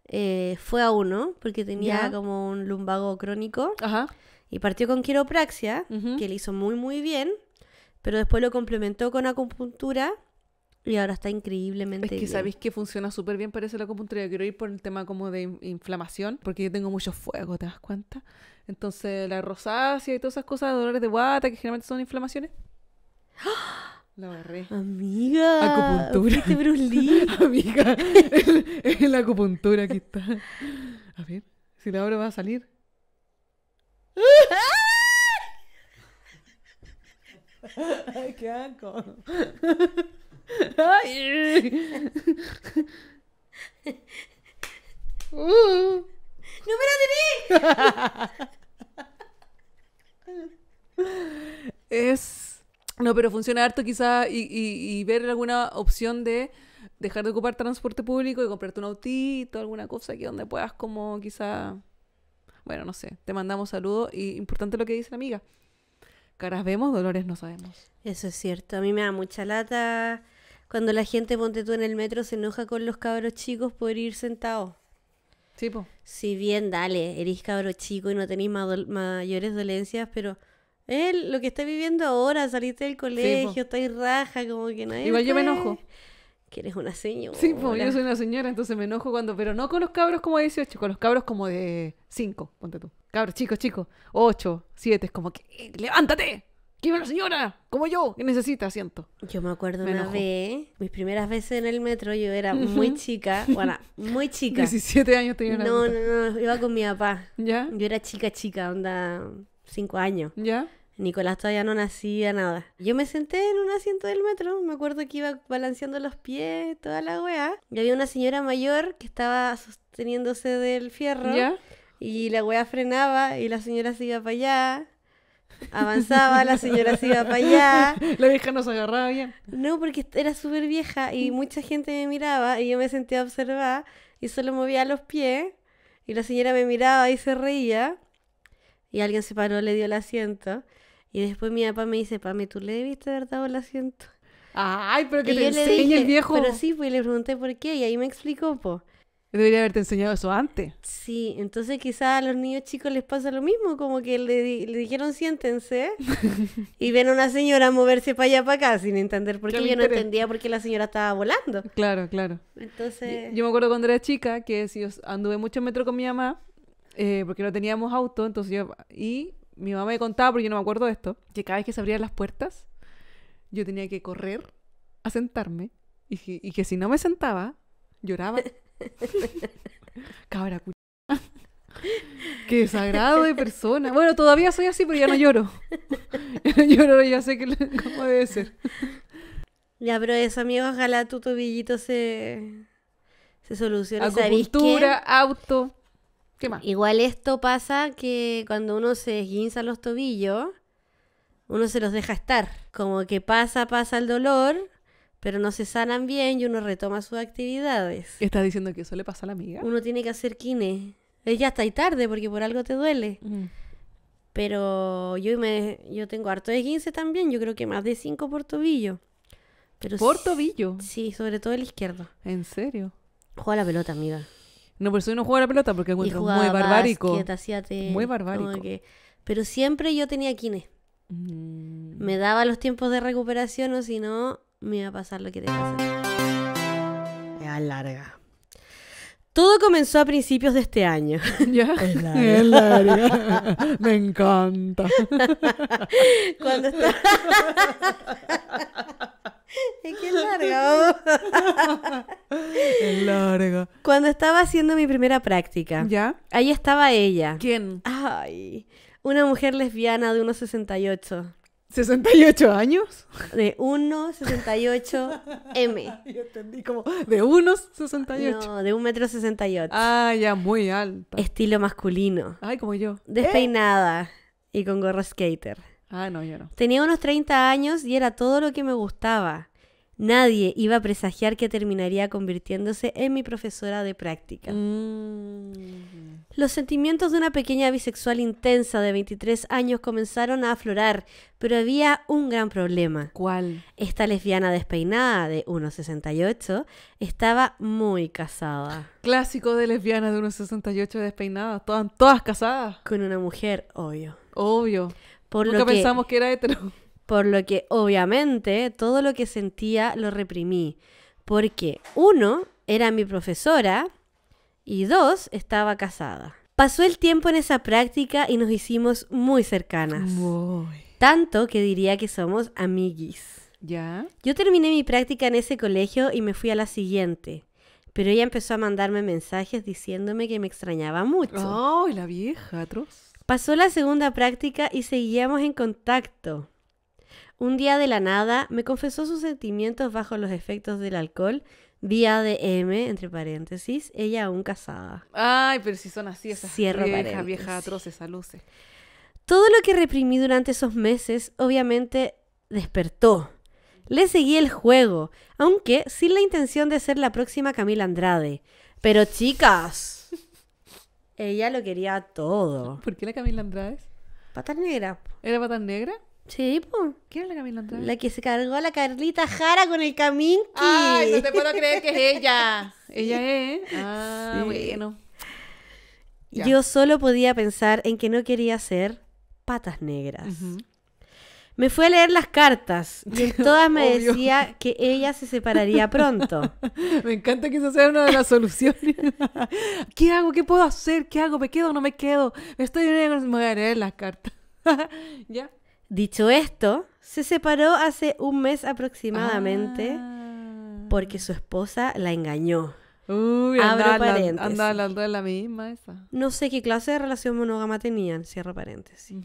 eh, fue a uno, porque tenía como un lumbago crónico. Ajá. Y partió con quiropraxia, que le hizo muy, muy bien, pero después lo complementó con acupuntura y ahora está increíblemente Es que sabéis que funciona súper bien parece la acupuntura. Quiero ir por el tema como de inflamación, porque yo tengo mucho fuego, ¿te das cuenta? Entonces, la rosácea y todas esas cosas, dolores de guata, que generalmente son inflamaciones. <gasps> La agarré Amiga. Acupuntura. <laughs> Bruce Amiga. Es la acupuntura Aquí está. A ver, si la abro va a salir. <laughs> ¡Qué asco! <laughs> Ay, <laughs> ¡No me es. No, pero funciona harto quizá y, ver alguna opción de dejar de ocupar transporte público y comprarte un autito, alguna cosa Aquí donde puedas como quizá... Bueno, no sé, te mandamos saludos y importante lo que dice la amiga. Caras vemos, dolores no sabemos. Eso es cierto, a mí me da mucha lata cuando la gente, ponte tú en el metro, se enoja con los cabros chicos por ir sentados. Sí, po. Si bien, dale, eres cabro chico y no tenéis mayores dolencias, pero él, lo que está viviendo ahora, saliste del colegio, estás raja, como que nadie. Igual yo me enojo. Que eres una señora. Sí, po, yo soy una señora, entonces me enojo cuando. Pero no con los cabros como de 18, con los cabros como de 5, ponte tú. Cabros chicos, chicos. 8, 7, es como que. Eh, ¡Levántate! que la señora como yo que necesita asiento. Yo me acuerdo me una vez, mis primeras veces en el metro, yo era <laughs> muy chica, bueno, muy chica. 17 años tenía. No, no, no, no, iba con mi papá. ¿Ya? Yo era chica, chica, onda 5 años. ¿Ya? Nicolás todavía no nacía, nada. Yo me senté en un asiento del metro, me acuerdo que iba balanceando los pies, toda la weá. Y había una señora mayor que estaba sosteniéndose del fierro. ¿Ya? Y la weá frenaba y la señora se iba para allá avanzaba, la señora se iba para allá. La vieja nos agarraba bien. No, porque era súper vieja y mucha gente me miraba y yo me sentía observada y solo movía los pies y la señora me miraba y se reía y alguien se paró, le dio el asiento y después mi papá me dice, Pame, ¿tú le debiste haber dado el asiento? Ay, pero que te enseñes, viejo. Pero sí, pues le pregunté por qué y ahí me explicó, po debería haberte enseñado eso antes. Sí, entonces quizás a los niños chicos les pasa lo mismo, como que le, dijeron siéntense <laughs> y ven a una señora moverse para allá para acá sin entender por qué. Yo no entendía por qué la señora estaba volando. Claro, claro. Entonces... Yo, me acuerdo cuando era chica que si anduve mucho en metro con mi mamá, eh, porque no teníamos auto, entonces yo... Y mi mamá me contaba, porque yo no me acuerdo de esto, que cada vez que se abrían las puertas, yo tenía que correr a sentarme y que si no me sentaba lloraba. <laughs> Cabra Qué desagrado de persona. Bueno, todavía soy así, pero ya no lloro. <laughs> Ya lloro, ya sé que cómo debe ser. Ya, pero eso, amigo, ojalá tu tobillito se, se solucione. Acupuntura, auto. ¿Qué más? Igual esto pasa que cuando uno se esguinza los tobillos, uno se los deja estar. Como que pasa, pasa el dolor, pero no se sanan bien y uno retoma sus actividades. ¿Estás diciendo que eso le pasa a la amiga? Uno tiene que hacer Es Ya está ahí tarde porque por algo te duele. Mm. Pero yo me yo tengo harto de 15 también, yo creo que más de 5 por tobillo. Pero ¿Por tobillo? Sí, sobre todo el izquierdo. ¿En serio? Juega la pelota, amiga. No, por eso no juega la pelota porque es muy barbárico. muy barbárico. pero siempre yo tenía kines. Mm. Me daba los tiempos de recuperación o si no, me va a pasar lo que te pasa. Es larga. Todo comenzó a principios de este año. <laughs> Es larga. <laughs> Me encanta. <laughs> Cuando Es que es larga. es larga. Cuando estaba haciendo mi primera práctica. ¿Ya? Ahí estaba ella. ¿Quién? Ay, una mujer lesbiana de unos 68. ¿68 años? De 1,68 M. <laughs> Yo entendí como de 1,68. No, de 1,68 m. Ah, ya, muy alta. Estilo masculino. Ay, como yo. Despeinada y con gorro skater. Ah, no, yo no. Tenía unos 30 años y era todo lo que me gustaba nadie iba a presagiar que terminaría convirtiéndose en mi profesora de práctica. Mm. Los sentimientos de una pequeña bisexual intensa de 23 años comenzaron a aflorar, pero había un gran problema. ¿Cuál? Esta lesbiana despeinada de 1,68 estaba muy casada. Clásico de lesbiana de 1,68 despeinada, todas, casadas. Con una mujer, obvio. Obvio. Por lo pensamos que era hetero por lo que obviamente todo lo que sentía lo reprimí, porque uno, era mi profesora y dos, estaba casada. Pasó el tiempo en esa práctica y nos hicimos muy cercanas. Tanto que diría que somos amiguis. ¿Ya? Yo terminé mi práctica en ese colegio y me fui a la siguiente. Pero ella empezó a mandarme mensajes diciéndome que me extrañaba mucho. ¡Ay, la vieja atroz! Pasó la segunda práctica y seguíamos en contacto. Un día de la nada me confesó sus sentimientos bajo los efectos del alcohol. Día de M, entre paréntesis, ella aún casada. Ay, pero si son así esas viejas, viejas atroces a Todo lo que reprimí durante esos meses, obviamente, despertó. Le seguí el juego, aunque sin la intención de ser la próxima Camila Andrade. Pero chicas, <laughs> ella lo quería todo. ¿Por qué la Camila Andrade? Patas negras. ¿Era patas negra? Sí, pues. ¿Quién es la Camila La que se cargó a la Carlita Jara con el caminqui Ay, no te puedo creer que es <laughs> ella. Ella es. Ah, bueno. Yo solo podía pensar en que no quería ser patas negras. Me fue a leer las cartas <laughs> y en todas me decía que ella se separaría pronto. <laughs> me encanta que eso sea una de las soluciones. ¿Qué hago? ¿Qué puedo hacer? ¿Qué hago? ¿Me quedo o no me quedo? Me estoy me voy a leer las cartas. ¿Ya? Dicho esto, se separó hace un mes aproximadamente ah. porque su esposa la engañó. Uy, anda hablando de la misma esa. No sé qué clase de relación monógama tenían, cierro paréntesis.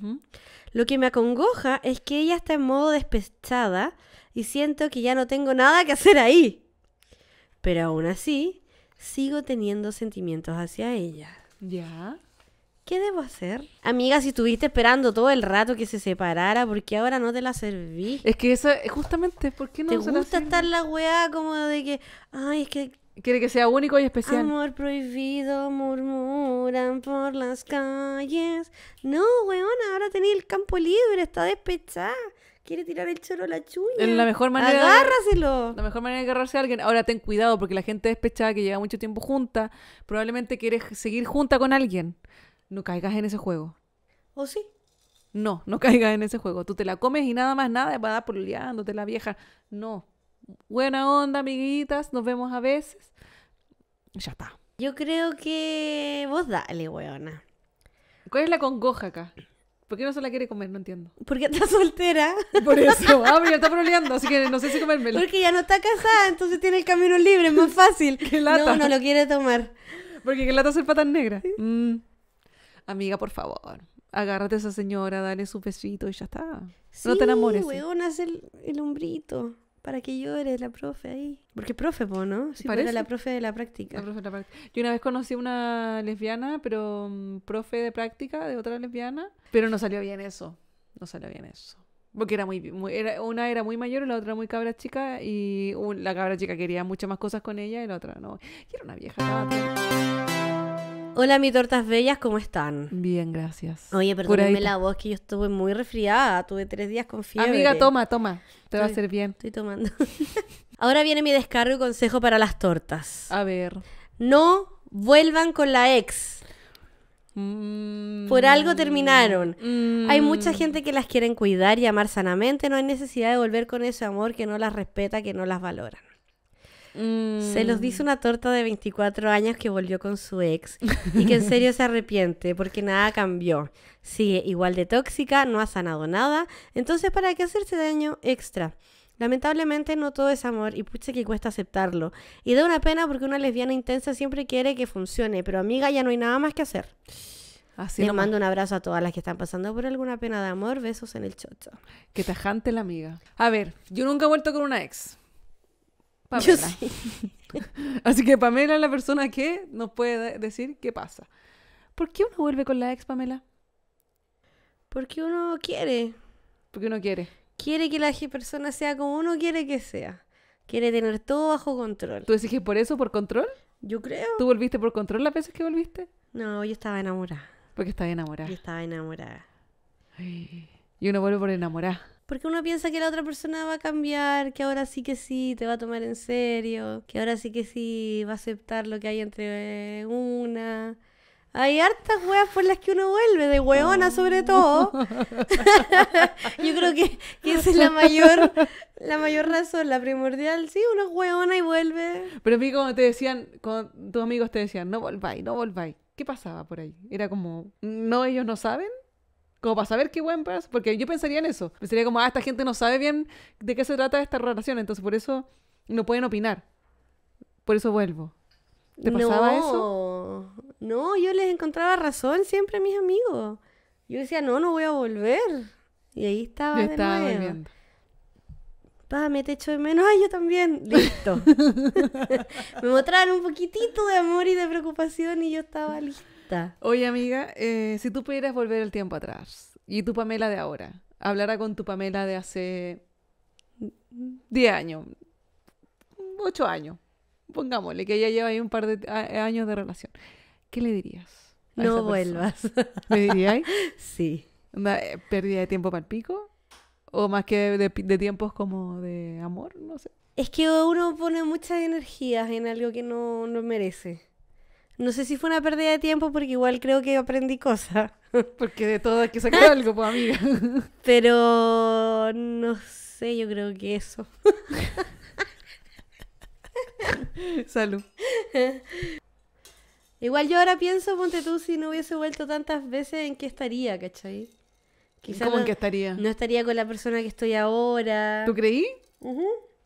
Lo que me acongoja es que ella está en modo despechada y siento que ya no tengo nada que hacer ahí. Pero aún así, sigo teniendo sentimientos hacia ella. ¿Ya? ¿Qué debo hacer? Amiga, si estuviste esperando todo el rato que se separara, ¿por qué ahora no te la serví? Es que eso, eh, justamente, ¿por qué no ¿Te se la gusta estar la weá como de que, ay, es que Quiere que sea único y especial. Amor prohibido murmuran por las calles. No, weona, ahora tenés el campo libre, está despechada. Quiere tirar el choro a la chuña. En la mejor manera. Agárraselo. La mejor manera de agarrarse a alguien. Ahora ten cuidado porque la gente despechada que lleva mucho tiempo junta probablemente quiere seguir junta con alguien. No caigas en ese juego. ¿O sí? No, no caigas en ese juego. Tú te la comes y nada más nada, va a dar la vieja. No. Buena onda, amiguitas. Nos vemos a veces. Ya está. Yo creo que vos dale, weona. ¿Cuál es la congoja acá? ¿Por qué no se la quiere comer? No entiendo. Porque está soltera. <laughs> Por eso. <laughs> Ah, pero está proleando, así que no sé si comérmela. Porque ya no está casada, entonces tiene el camino libre, es más fácil. <laughs> Que lata? No, no lo quiere tomar. Porque que lata ser patas negras. Mm. Amiga, por favor. Agárrate a esa señora, dale su besito y ya está. no te enamores. Weón, haz el, el hombrito para que llore la profe ahí. Porque profe, po, ¿no? Sí, Parece. la profe de la práctica. La Yo una vez conocí una lesbiana, pero mm, profe de práctica de otra lesbiana, pero no salió bien eso. No salió bien eso. Porque era muy, era, una era muy mayor, la otra muy cabra chica, y la cabra chica quería muchas más cosas con ella y la otra no. Y era una vieja. Hola, mis tortas bellas, ¿cómo están? Bien, gracias. Oye, perdóname la voz, que yo estuve muy resfriada. Tuve tres días con fiebre. Amiga, toma, toma. Te va a hacer bien. Estoy tomando. <laughs> Ahora viene mi descargo y consejo para las tortas. A ver. No vuelvan con la ex. Mm. Por algo terminaron. Mm. Hay mucha gente que las quieren cuidar y amar sanamente. No hay necesidad de volver con ese amor que no las respeta, que no las valora. Se los dice una torta de 24 años que volvió con su ex y que en serio se arrepiente porque nada cambió. Sigue igual de tóxica, no ha sanado nada. Entonces, ¿para qué hacerse daño extra? Lamentablemente no todo es amor y pucha que cuesta aceptarlo. Y da una pena porque una lesbiana intensa siempre quiere que funcione, pero amiga ya no hay nada más que hacer. Así Les mando un abrazo a todas las que están pasando por alguna pena de amor. Besos en el chocho. Que tajante la amiga. A ver, yo nunca he vuelto con una ex. <laughs> Así que Pamela es la persona que nos puede decir qué pasa. ¿Por qué uno vuelve con la ex, Pamela? Porque uno quiere. Porque uno quiere. Quiere que la persona sea como uno quiere que sea. Quiere tener todo bajo control. ¿Tú decís que por eso, por control? Yo creo. ¿Tú volviste por control las veces que volviste? No, yo estaba enamorada. ¿Por qué estaba enamorada. Yo estaba enamorada. y uno vuelve por enamorada. Porque uno piensa que la otra persona va a cambiar, que ahora sí que sí, te va a tomar en serio, que ahora sí que sí va a aceptar lo que hay entre una. Hay hartas weas por las que uno vuelve, de hueona sobre oh. todo. <laughs> <laughs> Yo creo que, esa es la mayor, la mayor razón, la primordial. Sí, uno es y vuelve. Pero a mí como te decían, con tus amigos te decían, no volváis, no volváis. ¿Qué pasaba por ahí? Era como, ¿no ellos no saben? como para saber qué buen porque yo pensaría en eso. Pensaría como, ah, esta gente no sabe bien de qué se trata esta relación, entonces por eso no pueden opinar. Por eso vuelvo. ¿Te pasaba eso? No, yo les encontraba razón siempre a mis amigos. Yo decía, no, no voy a volver. Y ahí estaba. de nuevo. me te echo de menos. Ay, yo también. Listo. <laughs> <laughs> me mostraron un poquitito de amor y de preocupación y yo estaba lista. Oye, amiga, eh, si tú pudieras volver el tiempo atrás y tu Pamela de ahora, hablara con tu Pamela de hace 10 años, 8 años, pongámosle, que ya lleva ahí un par de años de relación, ¿qué le dirías? no vuelvas. ¿Me dirías? <laughs> sí. ¿Una eh, pérdida de tiempo para el pico? ¿O más que de, de tiempos como de amor? No sé. Es que uno pone muchas energías en algo que no merece. No sé si fue una pérdida de tiempo porque igual creo que aprendí cosas. <laughs> Porque de todo hay que sacar <laughs> algo, pues amiga. <laughs> Pero no sé, yo creo que eso. Salud. Igual yo ahora pienso, ponte tú, si no hubiese vuelto tantas veces, ¿en qué estaría, cachai? ¿Cómo en qué estaría? No estaría con la persona que estoy ahora. ¿Tú creí? Que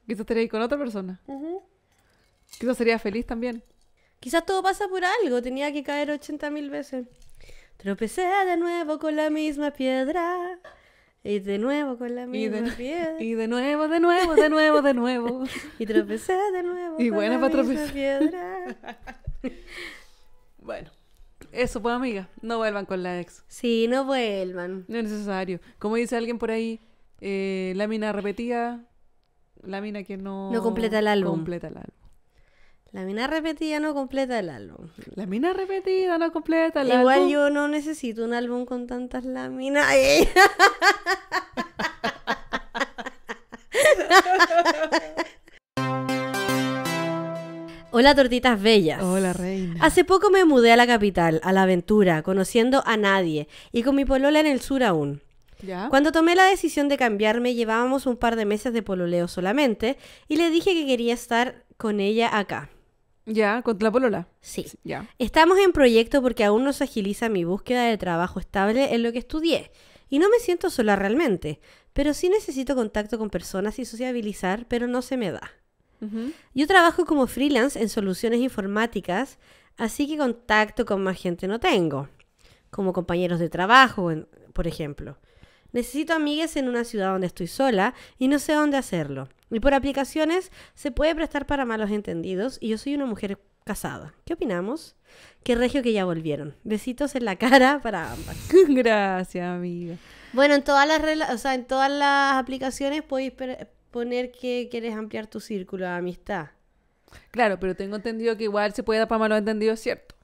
Quizás estaría ahí con otra persona. Que Quizás sería feliz también. Quizás todo pasa por algo, tenía que caer 80 mil veces. Tropecé de nuevo con la misma piedra. Y de nuevo con la misma piedra. Y de nuevo, de nuevo, de nuevo, de nuevo. <laughs> y tropecé de nuevo con la misma piedra. <laughs> bueno. Eso, pues, amiga. No vuelvan con la ex. Sí, no vuelvan. No es necesario. Como dice alguien por ahí, eh, repetía La mina que no... No completa el álbum. Completa el álbum. La mina repetida no completa el álbum. La mina repetida no completa el álbum. Igual yo no necesito un álbum con tantas láminas. Eh. <laughs> Hola tortitas bellas. Hola reina. Hace poco me mudé a la capital, a la aventura, conociendo a nadie y con mi polola en el sur aún. Cuando tomé la decisión de cambiarme llevábamos un par de meses de pololeo solamente y le dije que quería estar con ella acá. Ya, con la polola. Sí. ya. Estamos en proyecto porque aún no se agiliza mi búsqueda de trabajo estable en lo que estudié. Y no me siento sola realmente, pero sí necesito contacto con personas y sociabilizar, pero no se me da. Yo trabajo como freelance en soluciones informáticas, así que contacto con más gente no tengo, como compañeros de trabajo, por ejemplo. Necesito amigas en una ciudad donde estoy sola y no sé dónde hacerlo. Y por aplicaciones se puede prestar para malos entendidos y yo soy una mujer casada. ¿Qué opinamos? Qué regio que ya volvieron. Besitos en la cara para ambas. <laughs> Gracias, amiga. Bueno, en todas las, o en todas las aplicaciones podéis poner que quieres ampliar tu círculo de amistad. Claro, pero tengo entendido que igual se puede dar para malos entendidos, ¿cierto?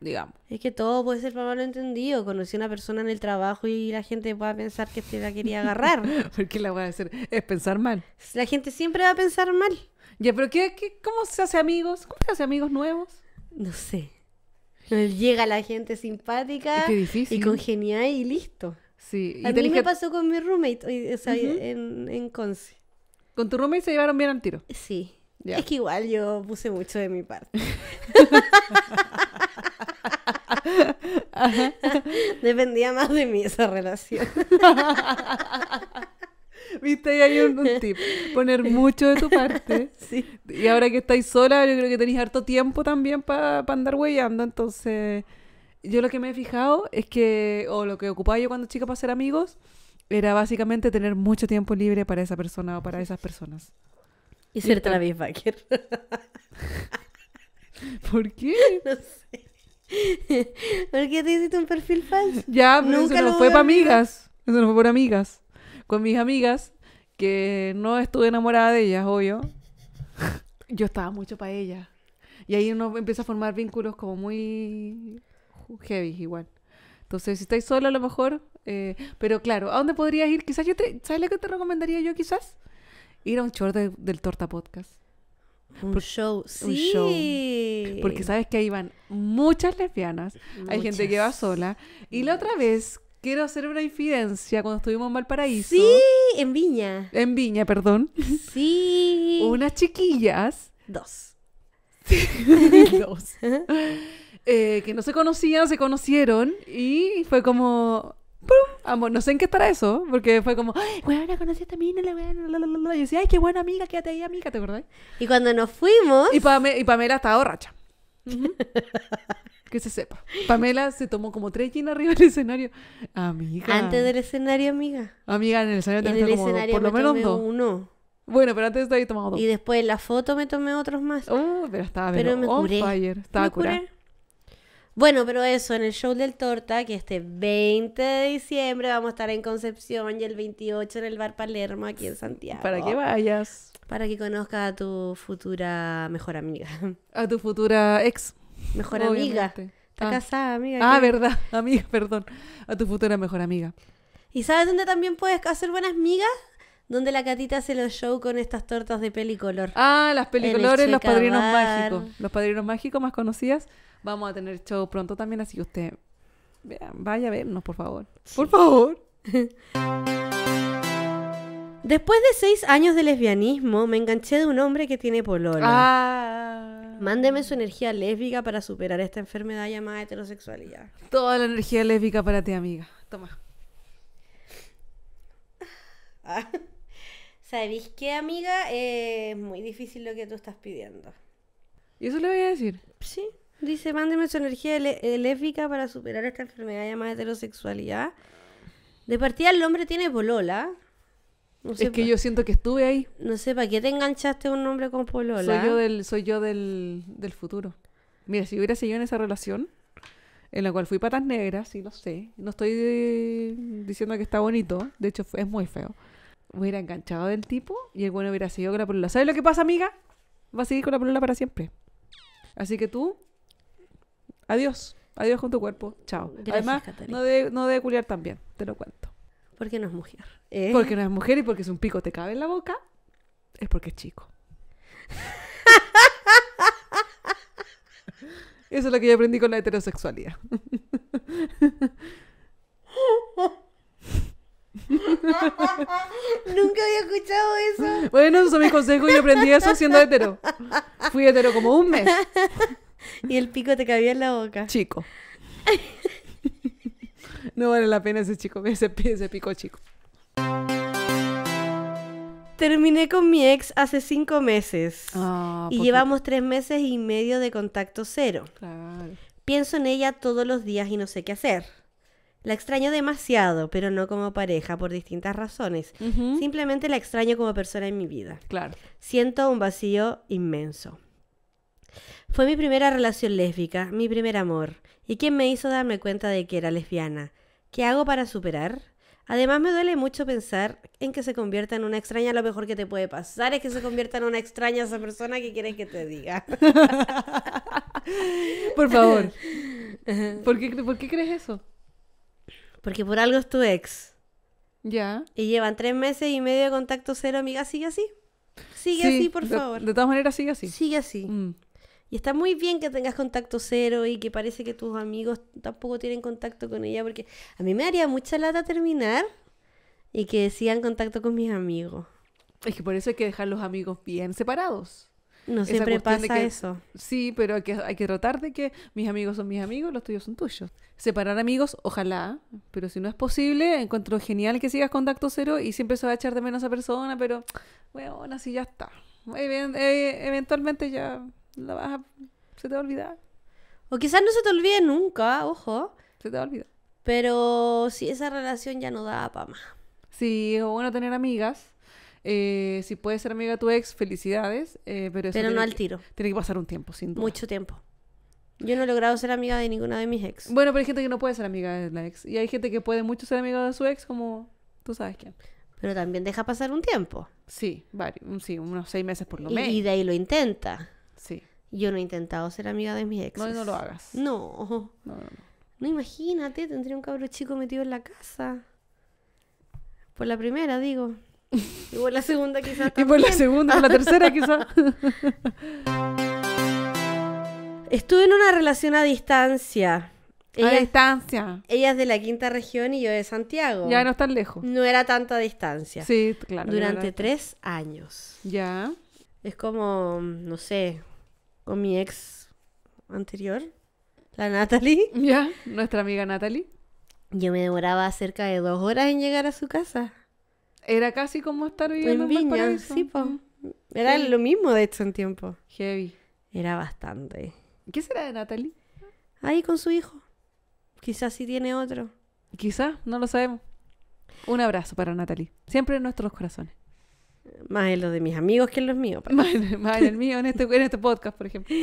digamos. Es que todo puede ser para entendido Conocí a una persona en el trabajo y la gente va a pensar que te la quería <laughs> agarrar. ¿Por qué la voy a hacer, es pensar mal. La gente siempre va a pensar mal. Ya, pero qué, ¿cómo se hace amigos? ¿Cómo se hace amigos nuevos? No sé. Llega la gente simpática y congenial y listo. Sí. A mí me pasó con mi roommate, en, en Conce. ¿Con tu roommate se llevaron bien al tiro? Sí. Es que igual yo puse mucho de mi parte. <laughs> <laughs> Dependía más de mí esa relación. <laughs> Viste, Ahí un, tip, poner mucho de tu parte. <laughs> Y ahora que estáis sola, yo creo que tenéis harto tiempo también para andar huellando, entonces yo lo que me he fijado es que, o lo que ocupaba yo cuando chica para hacer amigos, era básicamente tener mucho tiempo libre para esa persona o para esas personas. Y ser la ¿Por qué? No sé. <laughs> ¿Por qué te hiciste un perfil falso? Ya, Nunca fue para amigas. Eso no fue por amigas. Con mis amigas, que no estuve enamorada de ellas, obvio. Yo estaba mucho para ellas. Y ahí uno empieza a formar vínculos como muy heavy igual. Entonces, si estáis sola, a lo mejor. Eh, pero claro, ¿a dónde podrías ir? Quizás yo ¿Sabes lo que te recomendaría yo, quizás? Ir a un short del Torta Podcast. Un show, sí. Porque sabes que ahí van muchas lesbianas, hay gente que va sola. Y la otra vez quiero hacer una infidencia cuando estuvimos en Valparaíso. Sí, en Viña. En Viña, perdón. Sí. Unas chiquillas. Dos. <laughs> Dos. <laughs> Eh, que no se conocían, se conocieron y fue como, no sé en qué estará eso, porque fue como, ¡ay, conocí a esta mina, la weona, la, la, decía, ¡ay, qué buena amiga, quédate ahí, amiga! ¿Te acordás? Y cuando nos fuimos... Y, Pamela estaba borracha. <laughs> que se sepa. Pamela se tomó como tres jeans arriba del escenario. Amiga. Antes del escenario, amiga. Amiga, en el escenario también por lo menos uno. Bueno, pero antes de ahí tomado dos. Y después en la foto me tomé otros más. Oh, pero estaba Pero me on curé. Estaba bueno, pero eso, en el show del Torta, que este 20 de diciembre vamos a estar en Concepción y el 28 en el Bar Palermo aquí en Santiago. Para que vayas. Para que conozca a tu futura mejor amiga. A tu futura ex. Mejor amiga. Está ah. casada, amiga. Ah, verdad, amiga, perdón. A tu futura mejor amiga. ¿Y sabes dónde también puedes hacer buenas migas? donde la catita hace los show con estas tortas de pelicolor. Ah, las pelicolores, los padrinos mágicos. Los padrinos mágicos más conocidas. Vamos a tener show pronto también, así que usted vaya a vernos, por favor. Por favor. <laughs> Después de seis años de lesbianismo, me enganché de un hombre que tiene pololo. Ah. Mándeme su energía lésbica para superar esta enfermedad llamada heterosexualidad. Toda la energía lésbica para ti, amiga. Toma. Ah. ¿Sabéis qué, amiga? es muy difícil lo que tú estás pidiendo. ¿Y eso le voy a decir? Sí. Dice, mándeme su energía eléctrica para superar esta enfermedad llamada heterosexualidad. De partida el hombre tiene polola. es que yo siento que estuve ahí. No sé, ¿para qué te enganchaste un hombre con polola? Soy yo del, soy yo del, futuro. Mira, si hubiera seguido en esa relación, en la cual fui patas negras, y lo sé. No estoy eh, diciendo que está bonito, de hecho es muy feo hubiera enganchado del tipo y el bueno hubiera seguido con la polola. ¿Sabes lo que pasa, amiga? Va a seguir con la polola para siempre. Así que tú, adiós. Adiós con tu cuerpo. Chao. Además, no debe, no tan culiar también, te lo cuento. Porque no es mujer. ¿eh? Porque no es mujer y porque es un pico te cabe en la boca, es porque es chico. <laughs> Eso es lo que yo aprendí con la heterosexualidad. <laughs> Nunca había escuchado eso. Bueno, eso es mi consejo. Yo aprendí eso siendo hetero. Fui hetero como un mes. Y el pico te cabía en la boca. Chico. No vale la pena ese chico, ese, pico chico. Terminé con mi ex hace cinco meses. Ah, y llevamos tres meses y medio de contacto cero. Pienso en ella todos los días y no sé qué hacer. La extraño demasiado, pero no como pareja por distintas razones. Simplemente la extraño como persona en mi vida. Claro. Siento un vacío inmenso. Fue mi primera relación lésbica, mi primer amor, y quien me hizo darme cuenta de que era lesbiana. ¿Qué hago para superar? Además me duele mucho pensar en que se convierta en una extraña. Lo mejor que te puede pasar es que se convierta en una extraña esa persona que quieres que te diga. <laughs> Por favor. <laughs> ¿Por ¿por qué crees eso? Porque por algo es tu ex. Ya. Y llevan tres meses y medio de contacto cero, amiga, sigue así. Sigue así, por favor. De todas maneras, sigue así. Sigue así. Mm. Y está muy bien que tengas contacto cero y que parece que tus amigos tampoco tienen contacto con ella, porque a mí me haría mucha lata terminar y que sigan contacto con mis amigos. Es que por eso hay que dejar los amigos bien separados. No siempre pasa eso. Sí, pero hay que, hay que tratar de que mis amigos son mis amigos, los tuyos son tuyos. Separar amigos, ojalá, pero si no es posible, encuentro genial que sigas contacto cero y siempre se va a echar de menos a esa persona, pero bueno, así ya está. Eh, eventualmente ya se te va a olvidar. O quizás no se te olvide nunca, ojo. Se te va a olvidar. Pero si esa relación ya no da para más. Sí, es bueno tener amigas eh, si puedes ser amiga de tu ex, felicidades. Eh, pero no al tiro. tiene que pasar un tiempo, sin duda. Mucho tiempo. Yo no he logrado ser amiga de ninguna de mis ex. Bueno, pero hay gente que no puede ser amiga de la ex. Y hay gente que puede mucho ser amiga de su ex, como tú sabes quién. Pero también deja pasar un tiempo. Sí, varios, sí unos seis meses por lo menos. Y de ahí lo intenta. Sí. Yo no he intentado ser amiga de mis ex. No, no lo hagas. No. No, no, no. no imagínate, tendría un cabro chico metido en la casa. Por la primera, digo. <laughs> Y por la segunda quizás. Y por la segunda, la tercera quizás. <laughs> Estuve en una relación a distancia. Ella, a distancia. Ella es de la quinta región y yo de Santiago. Ya no tan lejos. No era tanta distancia. Sí, claro. Durante tres años. Ya. Es como, no sé, con mi ex anterior, la Natalie. Ya, nuestra amiga Natalie. Yo me demoraba cerca de dos horas en llegar a su casa. Era casi como estar viviendo en, un Viña, sí, mm. Era lo mismo, de hecho, en tiempo. Heavy. Era bastante. ¿Qué será de Natalie? Ahí con su hijo. Quizás si sí tiene otro. Quizás, no lo sabemos. Un abrazo para Natalie. Siempre en nuestros corazones. Más en los de mis amigos que en los míos. <laughs> Más, en el mío, en este, en este podcast, por ejemplo.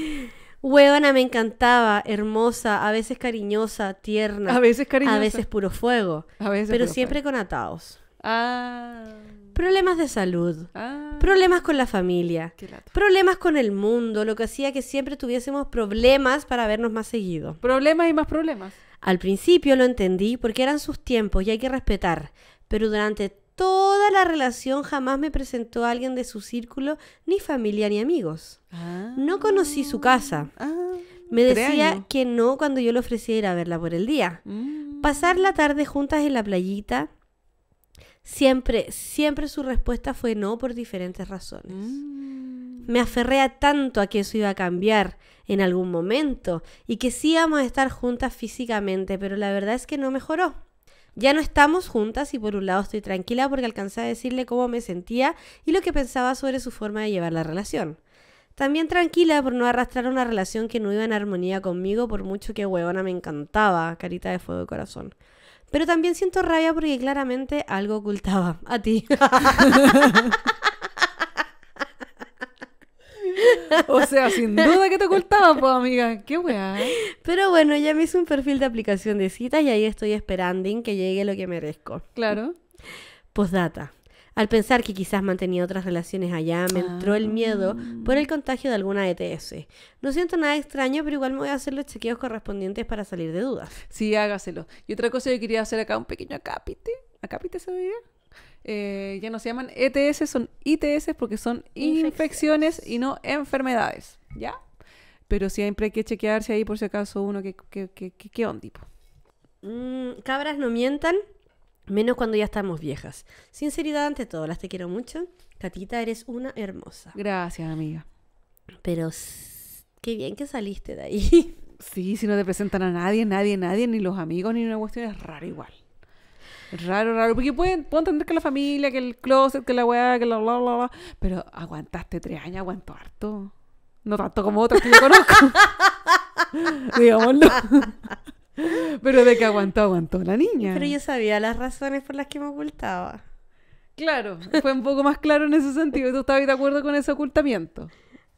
Huevona me encantaba, hermosa, a veces cariñosa, tierna. A veces cariñosa. A veces puro fuego. A veces pero siempre con atados. Ah. Problemas de salud. Ah. Problemas con la familia. Problemas con el mundo, lo que hacía que siempre tuviésemos problemas para vernos más seguido. Problemas y más problemas. Al principio lo entendí porque eran sus tiempos y hay que respetar, pero durante toda la relación jamás me presentó a alguien de su círculo, ni familia ni amigos. Ah. No conocí su casa. Me decía que no cuando yo le ofrecía ir a verla por el día. Mm. Pasar la tarde juntas en la playita, Siempre, siempre su respuesta fue no por diferentes razones. Mm. Me aferré a tanto a que eso iba a cambiar en algún momento y que sí íbamos a estar juntas físicamente, pero la verdad es que no mejoró. Ya no estamos juntas y por un lado estoy tranquila porque alcancé a decirle cómo me sentía y lo que pensaba sobre su forma de llevar la relación. También tranquila por no arrastrar una relación que no iba en armonía conmigo por mucho que huevona me encantaba, carita de fuego de corazón. Pero también siento rabia porque claramente algo ocultaba a ti. <laughs> O sea, sin duda que te ocultaba, pues, amiga. Qué weá. Pero bueno, ya me hice un perfil de aplicación de citas y ahí estoy esperando que llegue lo que merezco. Claro. Postdata. Al pensar que quizás mantenía otras relaciones allá, me entró el miedo por el ah. contagio de alguna ETS. No siento nada extraño, pero igual me voy a hacer los chequeos correspondientes para salir de dudas. Sí, hágaselo. Y otra cosa que quería hacer acá, un pequeño acápite. ¿Acápite se veía. Eh, ya no se llaman ETS, son ITS porque son infecciones, y no enfermedades. ¿Ya? Pero siempre hay que chequearse ahí por si acaso uno que, que, que, tipo. Mm, cabras no mientan. Menos cuando ya estamos viejas. Sinceridad ante todo, las te quiero mucho. Catita, eres una hermosa. Gracias, amiga. Pero qué bien que saliste de ahí. <laughs> Sí, si no te presentan a nadie, nadie, nadie, ni los amigos, ni una cuestión, es raro igual. Raro, raro. Porque pueden, puedo entender que la familia, que el closet, que la weá, que la bla, bla, bla. Pero aguantaste tres años, aguanto harto. No tanto como otros que yo conozco. <laughs> Digámoslo. <laughs> Pero de que aguantó, aguantó la niña. Pero yo sabía las razones por las que me ocultaba. Claro, fue un poco más claro en ese sentido. Tú estabas de acuerdo con ese ocultamiento.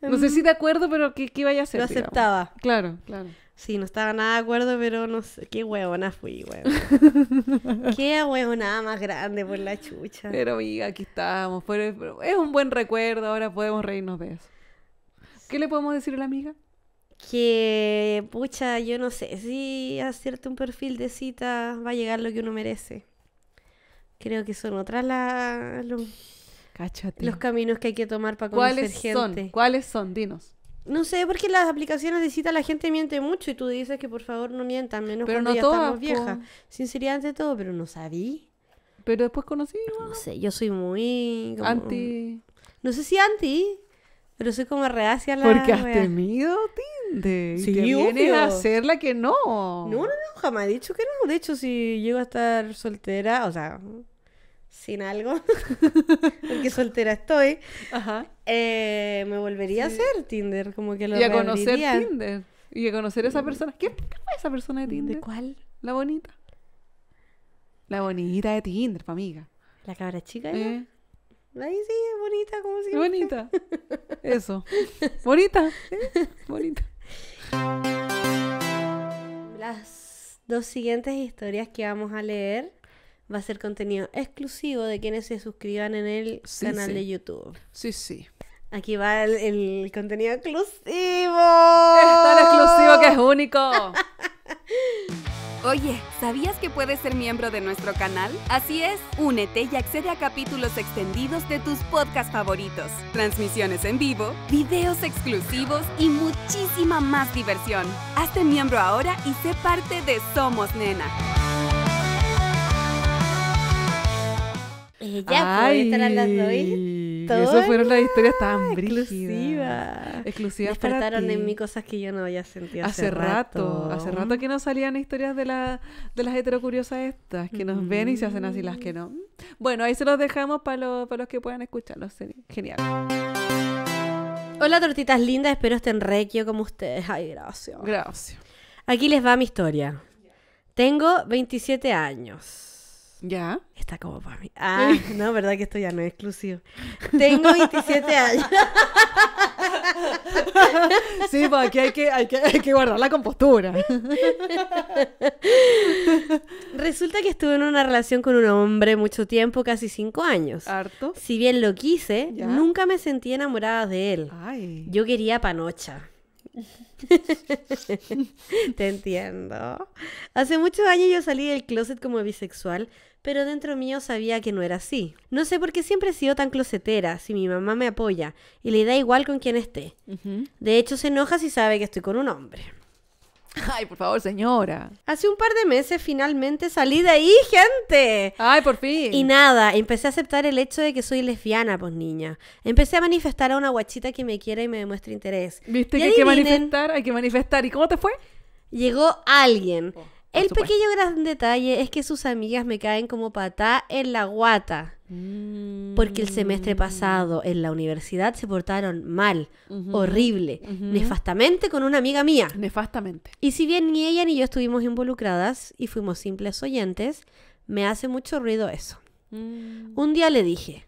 No sé si de acuerdo, pero ¿qué, qué iba a hacer? Lo aceptaba. Claro, claro. Sí, no estaba nada de acuerdo, pero no sé. Qué huevona fui, huevona. <laughs> qué huevona más grande por la chucha. Pero, amiga, aquí estamos. es un buen recuerdo, ahora podemos reírnos de eso. ¿Qué le podemos decir a la amiga? que, pucha, yo no sé si hacerte un perfil de cita va a llegar lo que uno merece. Creo que son otras los, caminos que hay que tomar para conocer ¿Cuáles gente. Son? ¿Cuáles son? Dinos. No sé, porque las aplicaciones de cita la gente miente mucho y tú dices que por favor no mientan, menos pero cuando no ya estamos viejas. Sinceridad ante todo, pero no sabí. Pero después conocí. ¿no? sé, yo soy muy... Anti... No sé si anti, pero soy como reacia a la... Porque has temido, tío. Si viene a ser la que no. No, no, no, jamás he dicho que no. De hecho, si llego a estar soltera, o sea, sin algo, <laughs> porque soltera estoy, eh, me volvería a hacer Tinder, como que lo Y a conocer Tinder. Y a conocer esa persona. ¿Qué, ¿Qué, fue esa persona de Tinder? ¿De cuál? La bonita. La bonita de Tinder, pa' amiga. La cabra chica, eh. Ahí sí, bonita, como si. Bonita. <laughs> Eso. bonita. Bonita. Las dos siguientes historias que vamos a leer va a ser contenido exclusivo de quienes se suscriban en el canal de YouTube. Sí, sí. Aquí va el, el contenido exclusivo. Es tan exclusivo que es único. <laughs> Oye, ¿sabías que puedes ser miembro de nuestro canal? Así es, únete y accede a capítulos extendidos de tus podcasts favoritos, transmisiones en vivo, videos exclusivos y muchísima más diversión. Hazte miembro ahora y sé parte de Somos Nena. Ella puede estar esas fueron las historias tan brillantes Exclusivas. Exclusivas Despertaron en mí cosas que yo no había sentido hace, rato. Hace rato que no salían historias de, las heterocuriosas estas, que nos ven y se hacen así las que no. Mm. Bueno, ahí se los dejamos para para los que puedan escucharlos. Genial. Hola, tortitas lindas. Espero estén requio como ustedes. Ay, gracias. Gracias. Aquí les va mi historia. Tengo 27 años. Ya. Está como para mí. <laughs> Ah, no, verdad que esto ya no es exclusivo. Tengo 27 <laughs> años. Sí, pues aquí hay que, guardar la compostura. <laughs> Resulta que estuve en una relación con un hombre mucho tiempo, casi cinco años. Harto. Si bien lo quise, nunca me sentí enamorada de él. Yo quería panocha. <laughs> Te entiendo. Hace muchos años yo salí del closet como bisexual, pero dentro mío sabía que no era así. No sé por qué siempre he sido tan closetera, si mi mamá me apoya y le da igual con quién esté. De hecho, se enoja si sabe que estoy con un hombre. <laughs> Ay, por favor, señora. Hace un par de meses finalmente salí de ahí, gente. Ay, por fin. Y nada, empecé a aceptar el hecho de que soy lesbiana, pues niña. Empecé a manifestar a una guachita que me quiera y me demuestre interés. ¿Viste que hay que manifestar? Hay que manifestar. ¿Y cómo te fue? Llegó alguien. Oh el pequeño gran detalle es que sus amigas me caen como patá en la guata. Porque el semestre mm. pasado en la universidad se portaron mal, horrible, nefastamente con una amiga mía. Nefastamente. Y si bien ni ella ni yo estuvimos involucradas y fuimos simples oyentes, me hace mucho ruido eso. Mm. Un día le dije,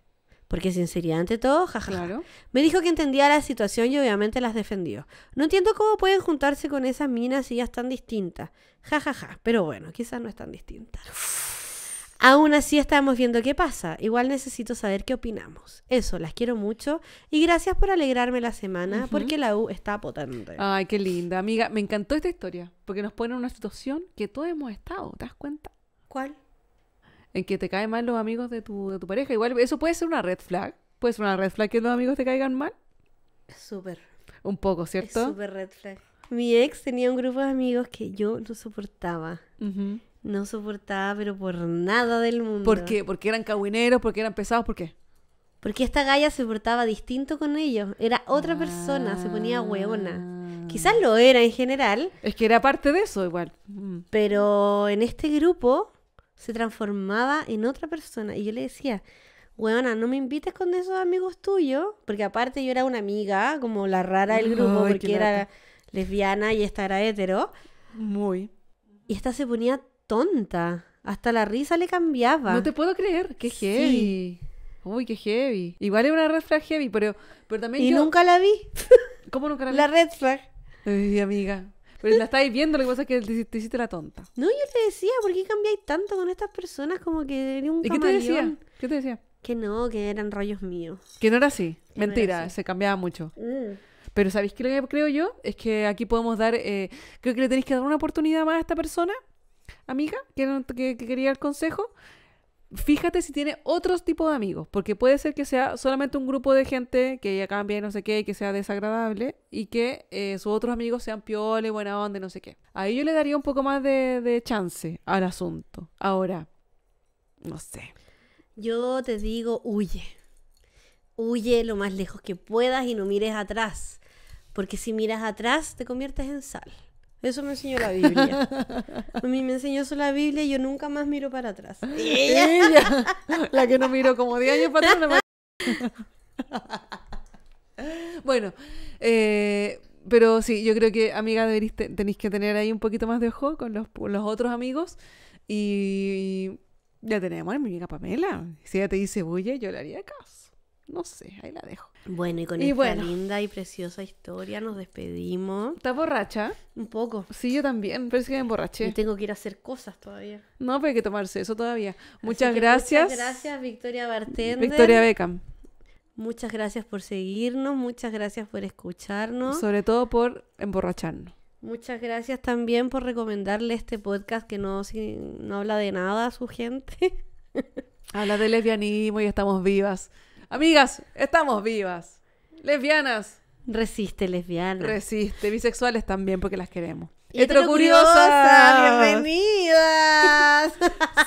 porque sinceridad ante todo, jajaja. Claro. Me dijo que entendía la situación y obviamente las defendió. No entiendo cómo pueden juntarse con esas minas si ellas están distintas. Jajaja. Pero bueno, quizás no están distintas. Aún así estamos viendo qué pasa. Igual necesito saber qué opinamos. Eso, las quiero mucho y gracias por alegrarme la semana porque la U está potente. Ay, qué linda, amiga. Me encantó esta historia porque nos pone en una situación que todos hemos estado, ¿te das cuenta? ¿Cuál? en que te caen mal los amigos de tu, pareja. Igual, eso puede ser una red flag. Puede ser una red flag que los amigos te caigan mal. Súper. Un poco, ¿cierto? Súper red flag. Mi ex tenía un grupo de amigos que yo no soportaba. No soportaba, pero por nada del mundo. ¿Por qué? ¿Porque eran cagüineros? ¿Porque eran pesados? ¿Por qué? Porque esta galla se portaba distinto con ellos. Era otra persona, se ponía ah. hueona. Quizás lo era en general. Es que era parte de eso igual. Mm. Pero en este grupo se transformaba en otra persona. Y yo le decía, weona, no me invites con esos amigos tuyos, porque aparte yo era una amiga, como la rara del grupo, porque era lesbiana y esta era hetero. Muy. Y esta se ponía tonta. Hasta la risa le cambiaba. No te puedo creer. Qué heavy. Uy, qué heavy. Igual era una red flag heavy, pero, pero también. Y nunca la vi. ¿Cómo nunca la vi? La red flag. Ay, amiga. Pero pues la estáis viendo, lo que pasa es que te, hiciste la tonta. No, yo te decía, ¿por qué cambiáis tanto con estas personas? Como que eres un ¿Y qué te decía? ¿Qué te decía? Que no, que eran rollos míos. Que no era así. Mentira, se cambiaba mucho. Mm. Pero ¿sabéis qué lo que creo yo? Es que aquí podemos dar, eh, creo que le tenéis que dar una oportunidad más a esta persona, amiga, que, que quería el consejo, fíjate si tiene otros tipos de amigos, porque puede ser que sea solamente un grupo de gente que ya cambia y no sé qué, y que sea desagradable, y que eh, sus otros amigos sean pioles, buena onda no sé qué. Ahí yo le daría un poco más de, de chance al asunto. Ahora, no sé. Yo te digo, huye. Huye lo más lejos que puedas y no mires atrás, porque si miras atrás te conviertes en sal. Eso me enseñó la Biblia. A mí me enseñó eso la Biblia y yo nunca más miro para atrás. ella? la que no miro como 10 años para atrás. bueno, eh, pero sí, yo creo que, amiga, tenéis que tener ahí un poquito más de ojo con los, otros amigos. Y, ya tenemos a mi amiga Pamela. Si ella te dice bulle, yo le haría caso. No sé, ahí la dejo. Bueno, y con esta linda y preciosa historia nos despedimos. ¿Estás borracha? Un poco. Sí, yo también, pero que me emborraché. tengo que ir a hacer cosas todavía. No, pero hay que tomarse eso todavía. Muchas gracias. Muchas gracias, Victoria Bartender. Victoria Beckham. Muchas gracias por seguirnos, muchas gracias por escucharnos. Sobre todo por emborracharnos. Muchas gracias también por recomendarle este podcast que no, no habla de nada a su gente. <laughs> habla de lesbianismo y estamos vivas. Amigas, estamos vivas. Lesbianas. Resiste, lesbianas. Resiste. Bisexuales también, porque las queremos. Heterocuriosas. Bienvenidas.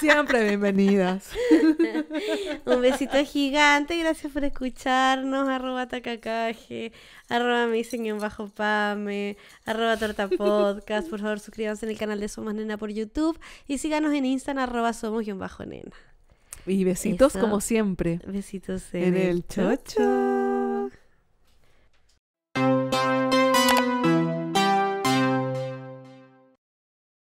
Siempre bienvenidas. <laughs> Un besito gigante. Gracias por escucharnos. Arroba tacacaje. Arroba me bajo pame. Arroba torta podcast. Por favor, suscríbanse en el canal de Somos Nena por YouTube. Y síganos en Instagram. Arroba somos bajo nena. Y besitos como siempre. Besitos en, el chocho.